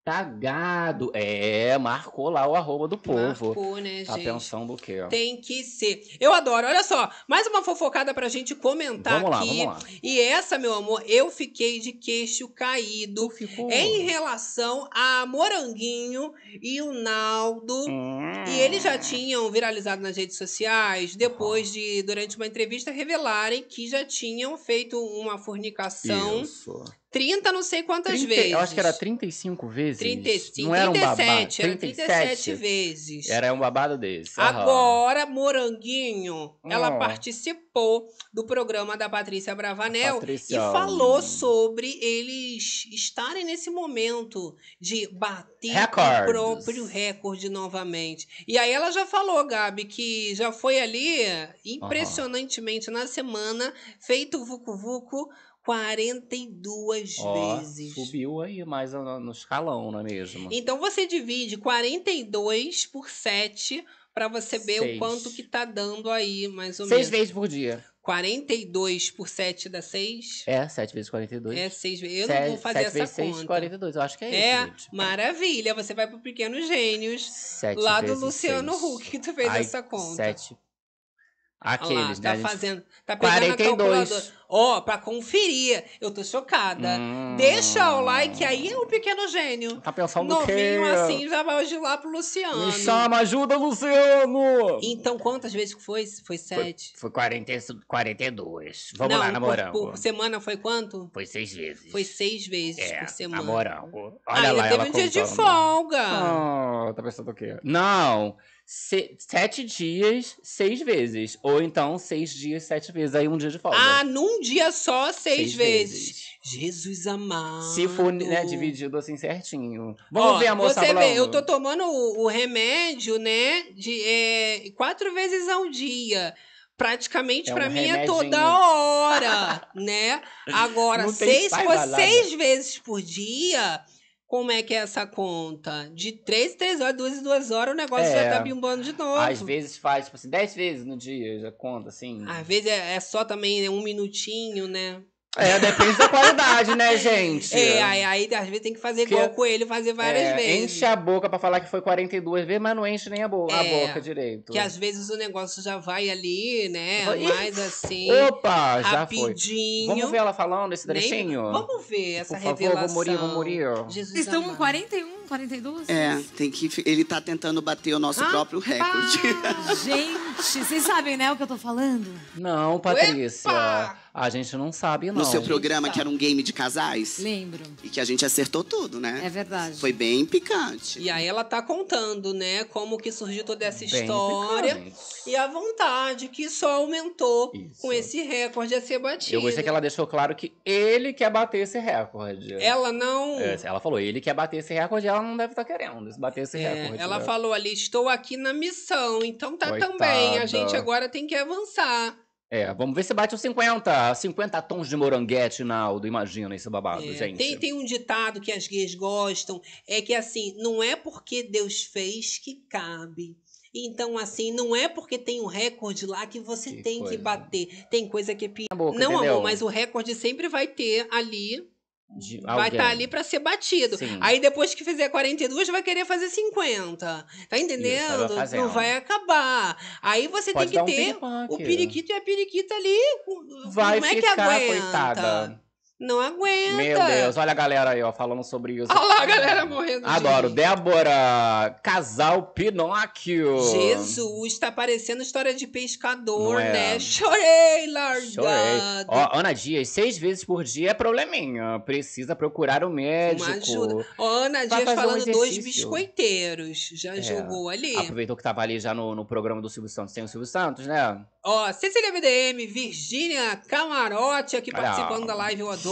Tagado, É, marcou lá o arroba do povo. Marcou, né, tá gente? pensando o quê? Tem que ser. Eu adoro. Olha só, mais uma fofocada pra gente comentar vamos lá, aqui. Vamos lá. E essa, meu amor, eu fiquei de queixo caído. Ficou. Em relação a Moranguinho e o Naldo. Hum. E eles já hum. tinham viralizado nas redes sociais depois de, durante uma entrevista, revelarem que já tinham feito uma fornicação. Isso 30 não sei quantas 30, vezes. Eu acho que era 35 vezes. 35, não era 37, babado. 37, era 37 vezes. Era um babado desse. Uhum. Agora, Moranguinho, uhum. ela hum. participou do programa da Patrícia Bravanel Patricia. e falou sobre eles estarem nesse momento de bater Records. o próprio recorde novamente. E aí ela já falou, Gabi, que já foi ali impressionantemente uhum. na semana feito vucu-vucu 42 Ó, vezes. Subiu aí mais no escalão, não é mesmo? Então você divide 42 por 7 para você ver Seis. o quanto que tá dando aí, mais ou Seis menos. 6 vezes por dia. 42 por 7 dá 6? É, 7 vezes 42. É, 6 vezes. Eu sete, não vou fazer essa vezes conta. 6, 42. Eu acho que é, é isso. É, maravilha. Você vai pro Pequenos Gênios. 7 lá do Luciano seis. Huck que tu fez Ai, essa conta. 7 Aqueles, lá, tá né? fazendo. Tá pegando 42. Ó, oh, pra conferir. Eu tô chocada. Hum. Deixa o like aí, o pequeno gênio. Tá pensando no quê? assim já vai hoje lá pro Luciano. Me chama, ajuda, Luciano! Então, quantas vezes que foi? Foi sete? Foi, foi 40, 42. Vamos Não, lá, namorando. Por, por, semana foi quanto? Foi seis vezes. Foi seis vezes é, por semana. Namorando. Olha ah, lá, ela teve um contando. dia de folga. Oh, tá pensando o quê? Não. Não se, sete dias, seis vezes. Ou então, seis dias, sete vezes. Aí um dia de folga. Ah, num dia só, seis, seis vezes. vezes. Jesus amado. Se for, né, dividido assim certinho. Vamos Ó, ver a você Vê, eu tô tomando o, o remédio, né, de é, quatro vezes ao dia praticamente é um para mim é toda hora, né? Agora, seis, seis vezes por dia, como é que é essa conta? De três três horas, duas e duas horas, o negócio é, já tá bimbando de novo. Às vezes faz, tipo assim, dez vezes no dia, já conta, assim. Às vezes é, é só também né, um minutinho, né? É, depende da qualidade, né, gente? É, aí, aí às vezes tem que fazer que, igual é- com ele, fazer várias é, vezes. Enche a boca para falar que foi 42 vezes, mas não enche nem a, bo é, a boca direito. Que às vezes o negócio já vai ali, né? mais assim. Opa, já rapidinho. Vamos ver ela falando esse trechinho? Nem, vamos ver essa Por favor, Vou morir, vou morir. Jesus Estamos amado. 41, 42? É, tem que. Ele tá tentando bater o nosso ah, próprio recorde. Gente! Vocês sabem, né, o que eu tô falando? Não, Patrícia. A gente não sabe, não. No seu programa, que era um game de casais? Lembro. E que a gente acertou tudo, né? É verdade. Foi bem picante. E aí ela tá contando, né, como que surgiu toda essa história. E a vontade, que só aumentou Isso. com esse recorde a ser batido. Eu gostei que ela deixou claro que ele quer bater esse recorde. Ela não... É, ela falou, ele quer bater esse recorde, ela não deve estar tá querendo bater esse é, recorde. Ela né? falou ali, estou aqui na missão, então tá Coitada. também a gente agora tem que avançar. É, vamos ver se bate os 50, 50 tons de moranguete, Naldo. Imagina esse babado, é, gente. Tem, tem um ditado que as gays gostam, é que assim, não é porque Deus fez que cabe. Então, assim, não é porque tem um recorde lá que você que tem coisa. que bater. Tem coisa que é pior. Não, entendeu? amor, mas o recorde sempre vai ter ali vai estar tá ali para ser batido. Sim. Aí depois que fizer 42, vai querer fazer 50. Tá entendendo? Isso, vai não vai acabar. Aí você Pode tem que um ter o periquito e a periquita ali. Vai como é que que aguenta? Coitada. Não aguenta. Meu Deus, olha a galera aí, ó, falando sobre isso. Olha lá a galera morrendo. Adoro. De Débora, casal Pinóquio. Jesus, tá parecendo história de pescador, é. né? Chorei, largado. Chorei. Ó, Ana Dias, seis vezes por dia é probleminha. Precisa procurar um médico. Uma ajuda. Ó, Ana Dias falando um dois biscoiteiros. Já é. jogou ali. Aproveitou que tava ali já no, no programa do Silvio Santos. Tem o Silvio Santos, né? Ó, Cecília BDM, Virgínia Camarote aqui olha. participando da live, eu adoro.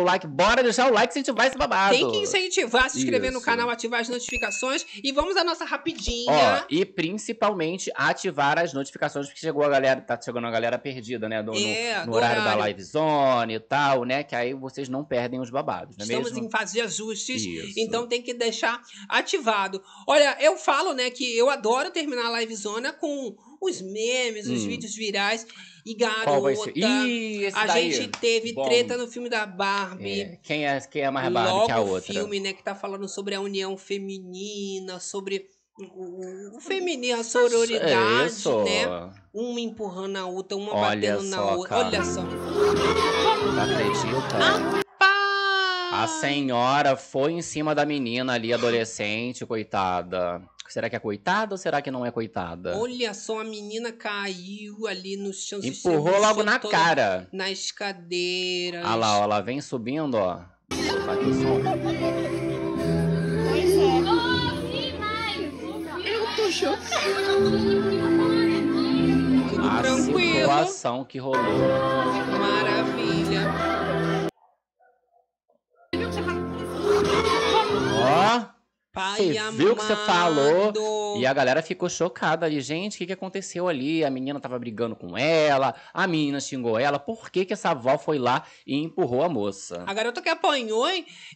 seu like, bora deixar o like gente vai esse babado. Tem que incentivar, se inscrever Isso. no canal, ativar as notificações e vamos à nossa rapidinha. Ó, e principalmente ativar as notificações, porque chegou a galera, tá chegando a galera perdida, né? No, é, no, no horário, horário, da live zone e tal, né? Que aí vocês não perdem os babados, não é Estamos mesmo? em fase de ajustes, Isso. então tem que deixar ativado. Olha, eu falo, né, que eu adoro terminar a live zona com os memes, os hum. vídeos virais. E garota, Ih, a daí. gente é teve Bom. treta no filme da Barbie. É. Quem, é, quem é mais Barbie Logo que a outra? filme, né, que tá falando sobre a união feminina, sobre o feminino, a sororidade, Isso. né? Uma empurrando a outra, uma Olha batendo na outra. Cara. Olha só. Acredita? A senhora foi em cima da menina ali, adolescente, coitada. Será que é coitada ou será que não é coitada? Olha só, a menina caiu ali no chão. Empurrou logo na cara. Nas cadeiras. Ah lá, ó, ela vem subindo, ó. Tá aqui o som. Eu tô chocada. A Tranquilo. situação que rolou. Maravilha. Ó. Pai você amado. viu o que você falou? E a galera ficou chocada ali. Gente, o que, que aconteceu ali? A menina tava brigando com ela, a menina xingou ela. Por que, que essa avó foi lá e empurrou a moça? A garota que apanhou,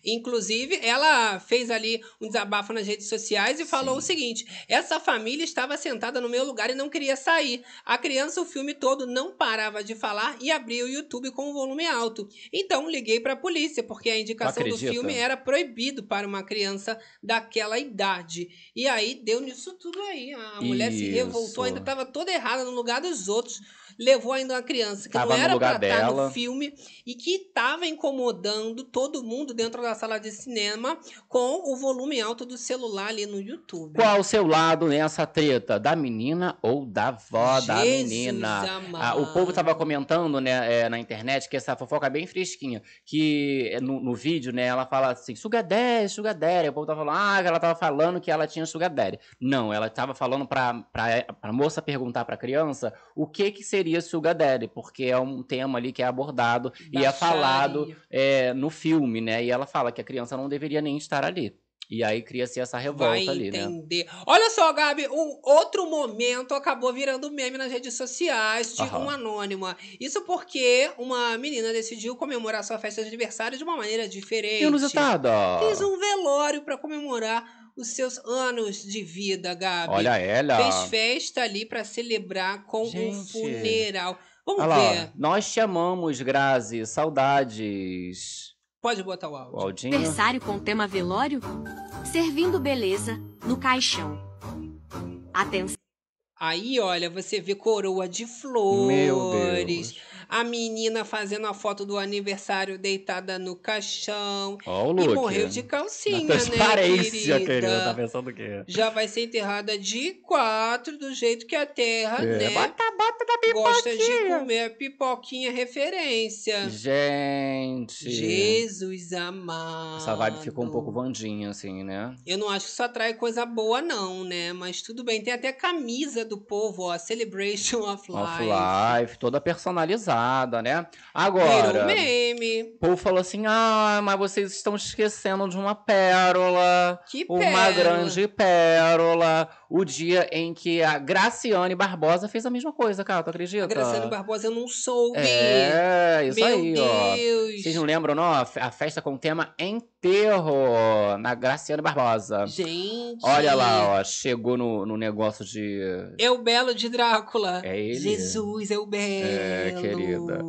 inclusive, ela fez ali um desabafo nas redes sociais e falou Sim. o seguinte: essa família estava sentada no meu lugar e não queria sair. A criança, o filme todo, não parava de falar e abria o YouTube com o volume alto. Então liguei para a polícia, porque a indicação do filme era proibido para uma criança da daquela idade. E aí deu nisso tudo aí. A mulher se revoltou, ainda estava toda errada no lugar dos outros levou ainda uma criança que Tava não era para estar tá no filme e que estava incomodando todo mundo dentro da sala de cinema com o volume alto do celular ali no YouTube. Qual o seu lado nessa treta? Da menina ou da vó Jesus da menina? Ah, o povo tava comentando né, é, na internet que essa fofoca é bem fresquinha, que é, no, no vídeo né, ela fala assim, sugar daddy, O povo tava falando, ah, ela tava falando que ela tinha sugar Não, ela tava falando pra, pra, pra moça perguntar pra criança o que que seria seria Sugar Daddy, porque é um tema ali que é abordado e é falado é, no filme, né? E ela fala que a criança não deveria nem estar ali. E aí cria-se essa revolta Vai ali, né? entender. né? Olha só, Gabi, um outro momento acabou virando meme nas redes sociais de uhum. um anônima. Isso porque uma menina decidiu comemorar sua festa de aniversário de uma maneira diferente. Inusitada. Fez um velório para comemorar os seus anos de vida, Gabi. Olha ela. Fez festa ali para celebrar com Gente. um funeral. Vamos Olha ver. Lá, nós te amamos, Grazi. Saudades. Pode botar o áudio. O Aniversário com tema velório? Servindo beleza no caixão. Atenção. Aí, olha, você vê coroa de flores. Meu Deus a menina fazendo a foto do aniversário deitada no caixão. Ó, o look. E morreu de calcinha, né? querida. querida, tá pensando o quê? Já vai ser enterrada de quatro, do jeito que a terra, é. né? Bota, bota da pipoquinha. Gosta de comer a pipoquinha referência. Gente. Jesus amado. Essa vibe ficou um pouco vandinha, assim, né? Eu não acho que só atrai coisa boa, não, né? Mas tudo bem. Tem até camisa do povo, ó. Celebration of Life. Of Life, toda personalizada nada, né? Agora. Virou meme. O povo falou assim: ah, mas vocês estão esquecendo de uma pérola. Que pérola. Uma grande pérola. O dia em que a Graciane Barbosa fez a mesma coisa, cara, tu acredita? A Graciane Barbosa, eu não soube. É, isso Meu aí, Deus. ó. Vocês não lembram, não? A festa com o tema Em enterro na Graciana Barbosa. Gente. Olha lá, ó. Chegou no, no negócio de. É o Belo de Drácula. É ele. Jesus, é o Belo. É, querida.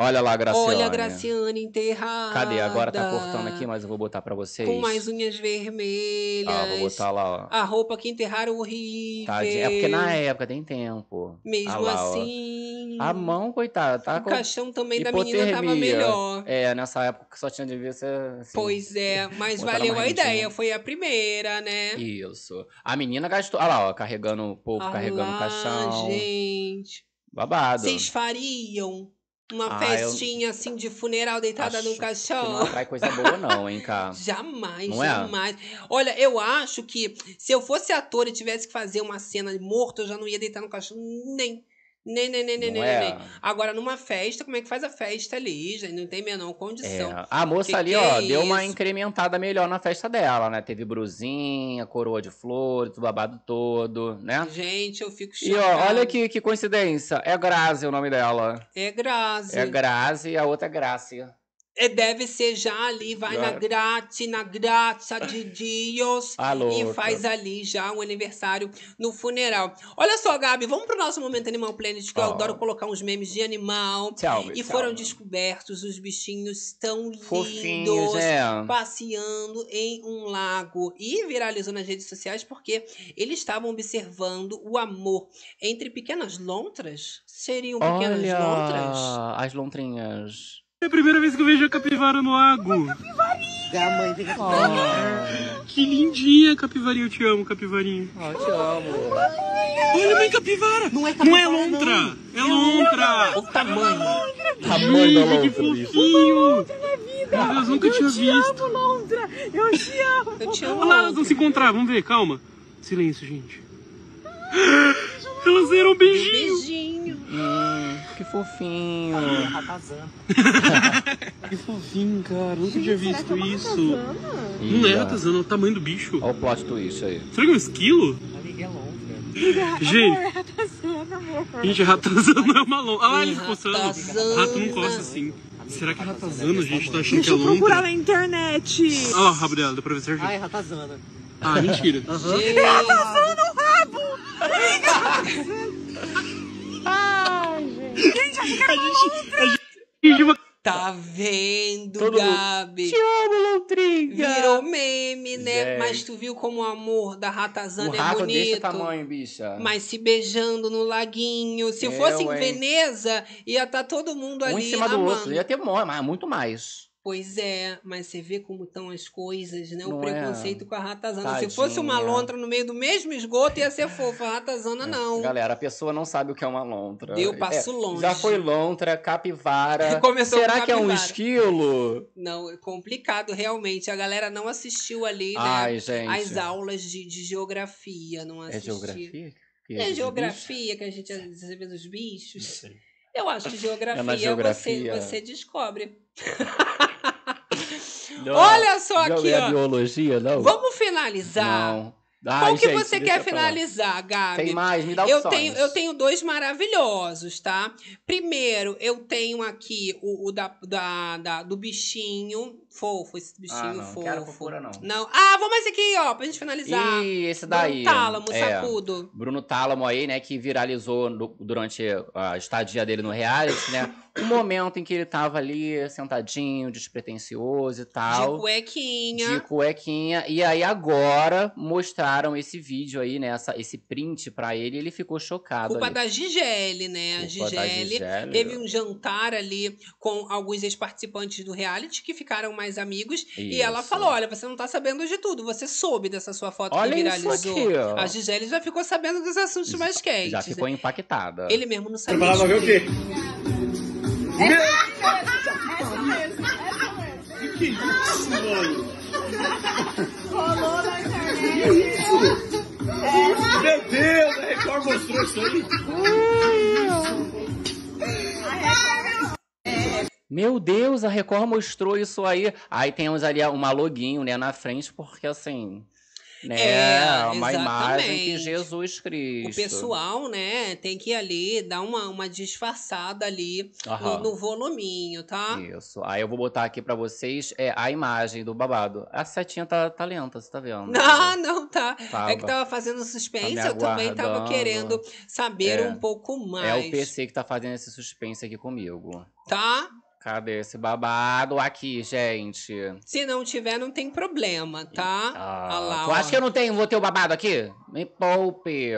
Olha lá, Graciane. Olha a Graciane enterrada. Cadê? Agora tá cortando aqui, mas eu vou botar pra vocês. Com mais unhas vermelhas. Ah, vou botar lá, ó. A roupa que enterraram horrível. Tadinha. É porque na época tem tempo. Mesmo ah, lá, assim. Ó. A mão, coitada, tá O com... caixão também hipotermia. da menina tava melhor. É, nessa época só tinha de ver se. Assim, pois é, mas valeu a ideia. Foi a primeira, né? Isso. A menina gastou. Olha ah, lá, ó, carregando o povo, ah, carregando lá, o caixão. gente. Babado. Vocês fariam uma ah, festinha eu... assim de funeral deitada acho num caixão. não atrai coisa boa, não, hein, cara? jamais, não é? jamais. É? Olha, eu acho que se eu fosse ator e tivesse que fazer uma cena morto, eu já não ia deitar no caixão nem nem, nem, nem, nem, nem, é... nem. Agora, numa festa, como é que faz a festa ali? Já não tem menor condição. É. A moça que ali, que ó, é deu uma incrementada melhor na festa dela, né? Teve brusinha, coroa de flores, o babado todo, né? Gente, eu fico chocada. E ó, olha que, que coincidência. É Grazi o nome dela. É Grazi. É Grazi e a outra é Grácia. É, deve ser já ali, vai claro. na grátis, na graça de Deus. Alô, tá e faz ali já o um aniversário no funeral. Olha só, Gabi, vamos pro nosso momento Animal Planet, que oh. eu adoro colocar uns memes de animal. Tchau, e tchau, foram descobertos os bichinhos tão Fofinhos, lindos é. passeando em um lago. E viralizou nas redes sociais porque eles estavam observando o amor entre pequenas lontras. Seriam pequenas Olha, lontras? As lontrinhas. É a primeira vez que eu vejo a capivara no lago. Uma A mãe de. Que lindinha, capivarinha. Eu te amo, capivarinha. eu te amo. Olha, mãe capivara! Não é, capivara, não é lontra! Não. É lontra! O tamanho! É tamanho da lontra, que é fofinho! vida. Deus, nunca eu tinha te visto. Amo, lontra, Eu te amo, Eu te amo. Vamos lá, elas vão se encontrar. Vamos ver, calma. Silêncio, gente. Ah. Elas eram beijinho. Beijinho. Hum, que fofinho. ratazana. que fofinho, cara. Nunca tinha visto é isso. Ratazana? Não é ratazana, tá é o tamanho do bicho. Olha o plástico isso aí. Será que é um esquilo? É né? Gente, é gente, ratazana é uma longa. Olha lá eles coçando. Rato não coça assim. Será que é tá ratazana, gente? Tá achando que é longa? Deixa eu procurar na internet. Olha lá o rabo dela, dá pra ver certinho. Ah, é ratazana. Ah, mentira. Uhum. Ratazana, o Ai, gente. Gente, a gente, a gente, Tá vendo, Todo Gabi? Mundo. Te amo, Lontrinha! Virou meme, né? Mas tu viu como o amor da ratazana um é bonito. Desse tamanho, bicha. Mas se beijando no laguinho. Se eu é, fosse em Veneza, ia estar tá todo mundo ali. Um em cima amando. do outro. Ia ter mais, muito mais. Pois é, mas você vê como estão as coisas, né? O é? preconceito é. com a ratazana. Tadinha. Se fosse uma lontra no meio do mesmo esgoto, ia ser fofa. A ratazana, é. não. Galera, a pessoa não sabe o que é uma lontra. Eu passo é, longe. Já foi lontra, capivara. Começou Será com capivara. que é um esquilo? Não, é complicado, realmente. A galera não assistiu ali, né? Ai, gente. As aulas de, de geografia, não assistiu. É geografia? Que é, é geografia bicho? que a gente é recebeu dos bichos. Não sei. Eu acho é, que geografia, é geografia. Você, você descobre. Não, Olha só não aqui, é ó. biologia, não? Vamos finalizar. Não. Ah, Qual que gente, você quer finalizar, Gabi? Tem mais, me dá opções. Eu tenho, eu tenho dois maravilhosos, tá? Primeiro, eu tenho aqui o, o da, da, da, do bichinho, Fofo, esse bichinho ah, não. fofo. Quero fofura, não. não. Ah, vamos mais aqui, ó, pra gente finalizar. E esse daí. Bruno Tálamo, é, sacudo. Bruno Tálamo aí, né, que viralizou no, durante a estadia dele no reality, né? um momento em que ele tava ali sentadinho, despretensioso e tal. De cuequinha. De cuequinha. E aí agora mostraram esse vídeo aí, né? Essa, esse print pra ele e ele ficou chocado. Culpa ali. da Gigeli, né? Culpa a Gigeli, teve um jantar ali com alguns ex-participantes do reality que ficaram mais mais amigos. Isso. E ela falou: olha, você não tá sabendo de tudo, você soube dessa sua foto olha que viralizou. Isso aqui, ó. A Gisele já ficou sabendo dos assuntos já, mais quentes. Já ficou impactada. Ele mesmo não sabia. Preparava ver o quê? É, que isso, mano? Rolou na internet. Que isso? Meu Deus, a Record mostrou isso aí. Ai, a é Record meu Deus, a Record mostrou isso aí. Aí temos ali uma loginho, né, na frente, porque assim, né? É, uma exatamente. imagem que Jesus Cristo. O pessoal, né, tem que ir ali dar uma, uma disfarçada ali no, no, voluminho, tá? Isso. Aí eu vou botar aqui para vocês é, a imagem do babado. A setinha tá, tá lenta, você tá vendo? Ah, não, não tá. Tava. É que tava fazendo suspense, tá eu também tava querendo saber é, um pouco mais. É o PC que tá fazendo esse suspense aqui comigo. Tá? Cadê esse babado aqui, gente? Se não tiver, não tem problema, tá? Ah, lá, tu acha que eu não tenho, vou ter o babado aqui? Me poupe.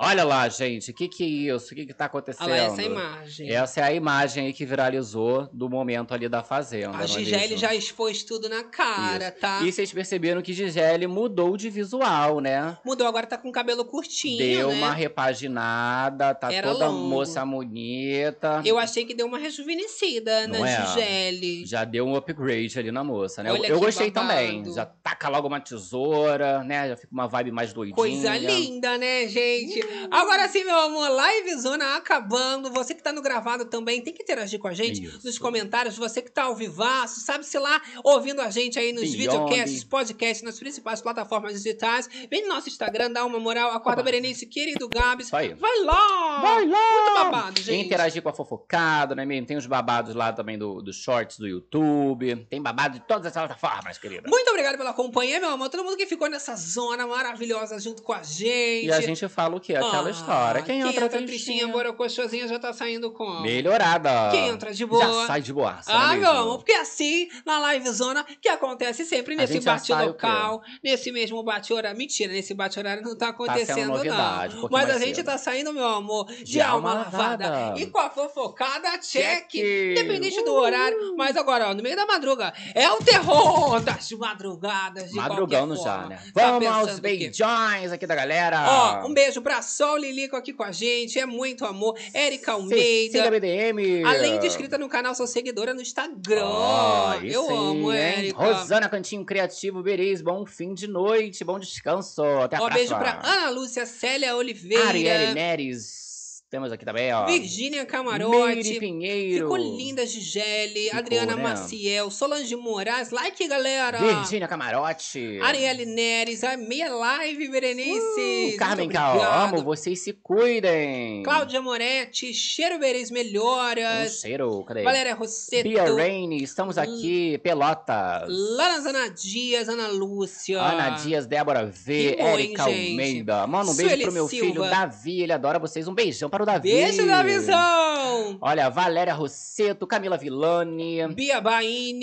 Olha lá, gente, o que que é isso? O que que tá acontecendo? Olha essa imagem. Essa é a imagem aí que viralizou do momento ali da fazenda. A é Gisele já expôs tudo na cara, isso. tá? E vocês perceberam que Gisele mudou de visual, né? Mudou, agora tá com cabelo curtinho, Deu né? uma repaginada, tá Era toda longo. moça bonita. Eu achei que deu uma rejuvenescida né, Não na é? Gisele. Já deu um upgrade ali na moça, né? Olha eu eu gostei babado. também. Já taca logo uma tesoura, né? Já fica uma vibe mais doidinha. Coisa linda, né, gente? Agora sim, meu amor, livezona acabando. Você que tá no gravado também tem que interagir com a gente Isso. nos comentários. Você que tá ao vivaço, sabe, se lá, ouvindo a gente aí nos videocasts, podcasts, nas principais plataformas digitais. Vem no nosso Instagram, dá uma moral. Acorda Berenice, querido Gabs. Vai lá! Vai lá! Muito babado, gente. Tem interagir com a fofocada, né, mesmo? Tem os babados lá também do, do shorts do YouTube. Tem babado de todas as plataformas, querida. Muito obrigado pela companhia, meu amor. Todo mundo que ficou nessa zona maravilhosa junto com a gente. E a gente fala o que aquela história. Ah, quem, quem entra, entra tristinha, tristinha, borocochosinha, já tá saindo com Melhorada. Quem entra de boa. Já sai de boa. Ah, mesmo. não, porque assim, na livezona, que acontece sempre nesse bate-local, nesse mesmo bate-horário. Mentira, nesse bate-horário não tá, tá acontecendo, tá novidade, não. Um Mas a gente tá saindo, meu amor, de, de alma, lavada. E com a fofocada, cheque. Independente uh. do horário. Uh! Mas agora, ó, no meio da madruga, é o terror das madrugadas. De Madrugão no já, tá né? Vamos tá aos beijões aqui da galera. Ó, um beijo pra Sol Lilico aqui com a gente, é muito amor. Érica Almeida. Siga BDM. Além de inscrita no canal, sou seguidora no Instagram. Oh, Eu sim, amo, Érica. Rosana Cantinho Criativo, Bereis, bom fim de noite, bom descanso. Até a um próxima. beijo pra Ana Lúcia Célia Oliveira. Arielle Neres. Temos aqui também, ó. Virgínia Camarote. Meire Pinheiro. Ficou linda, Gigeli. Ficou, Adriana né? Maciel. Solange Moraes. Like, galera. Virgínia Camarote. Arielle Neres. A meia live, Berenice. Uh, Carmen Cal. Amo. Vocês se cuidem. Cláudia Moretti. Cheiro Beres Melhoras. Um cheiro. Cadê? Valéria Rosseto. Bia Raine. Estamos aqui. L Pelotas. Lana Zanadias Dias. Ana Lúcia. Ana Dias. Débora V. Érica Almeida. Manda um beijo Sueli pro meu Silva. filho Davi. Ele adora vocês. Um beijão pra para o Davi. Beijo, Davizão! Olha, Valéria Rosseto, Camila Villani, Bia Baini,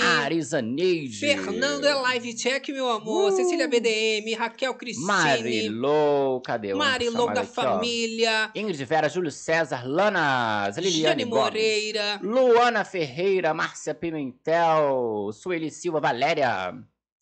Neide, Fernando é live check, meu amor, uh. Cecília BDM, Raquel Cristine, Marilou, cadê? Marilou da aqui, família, ó. Ingrid Vera, Júlio César, Lanas, Liliane Jane Moreira, Luana Ferreira, Márcia Pimentel, Sueli Silva, Valéria.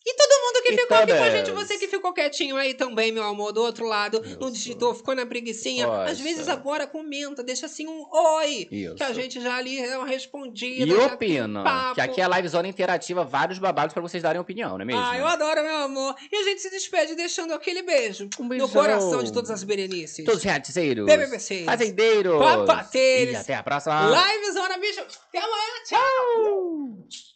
E todo mundo que e ficou aqui com a gente, você que ficou quietinho aí também, meu amor, do outro lado, Isso. não digitou, ficou na preguicinha. Nossa. Às vezes agora comenta, deixa assim um oi, Isso. que a gente já ali é uma respondida. E opina, que aqui é a live zona interativa, vários babados para vocês darem opinião, não é mesmo? Ah, eu adoro, meu amor. E a gente se despede deixando aquele beijo um no coração de todas as Berenices. Todos os reaticeiros. BBBceiros. Fazendeiros. Papateiros. E até a próxima. Live zona, bicho. Até amanhã. Tchau.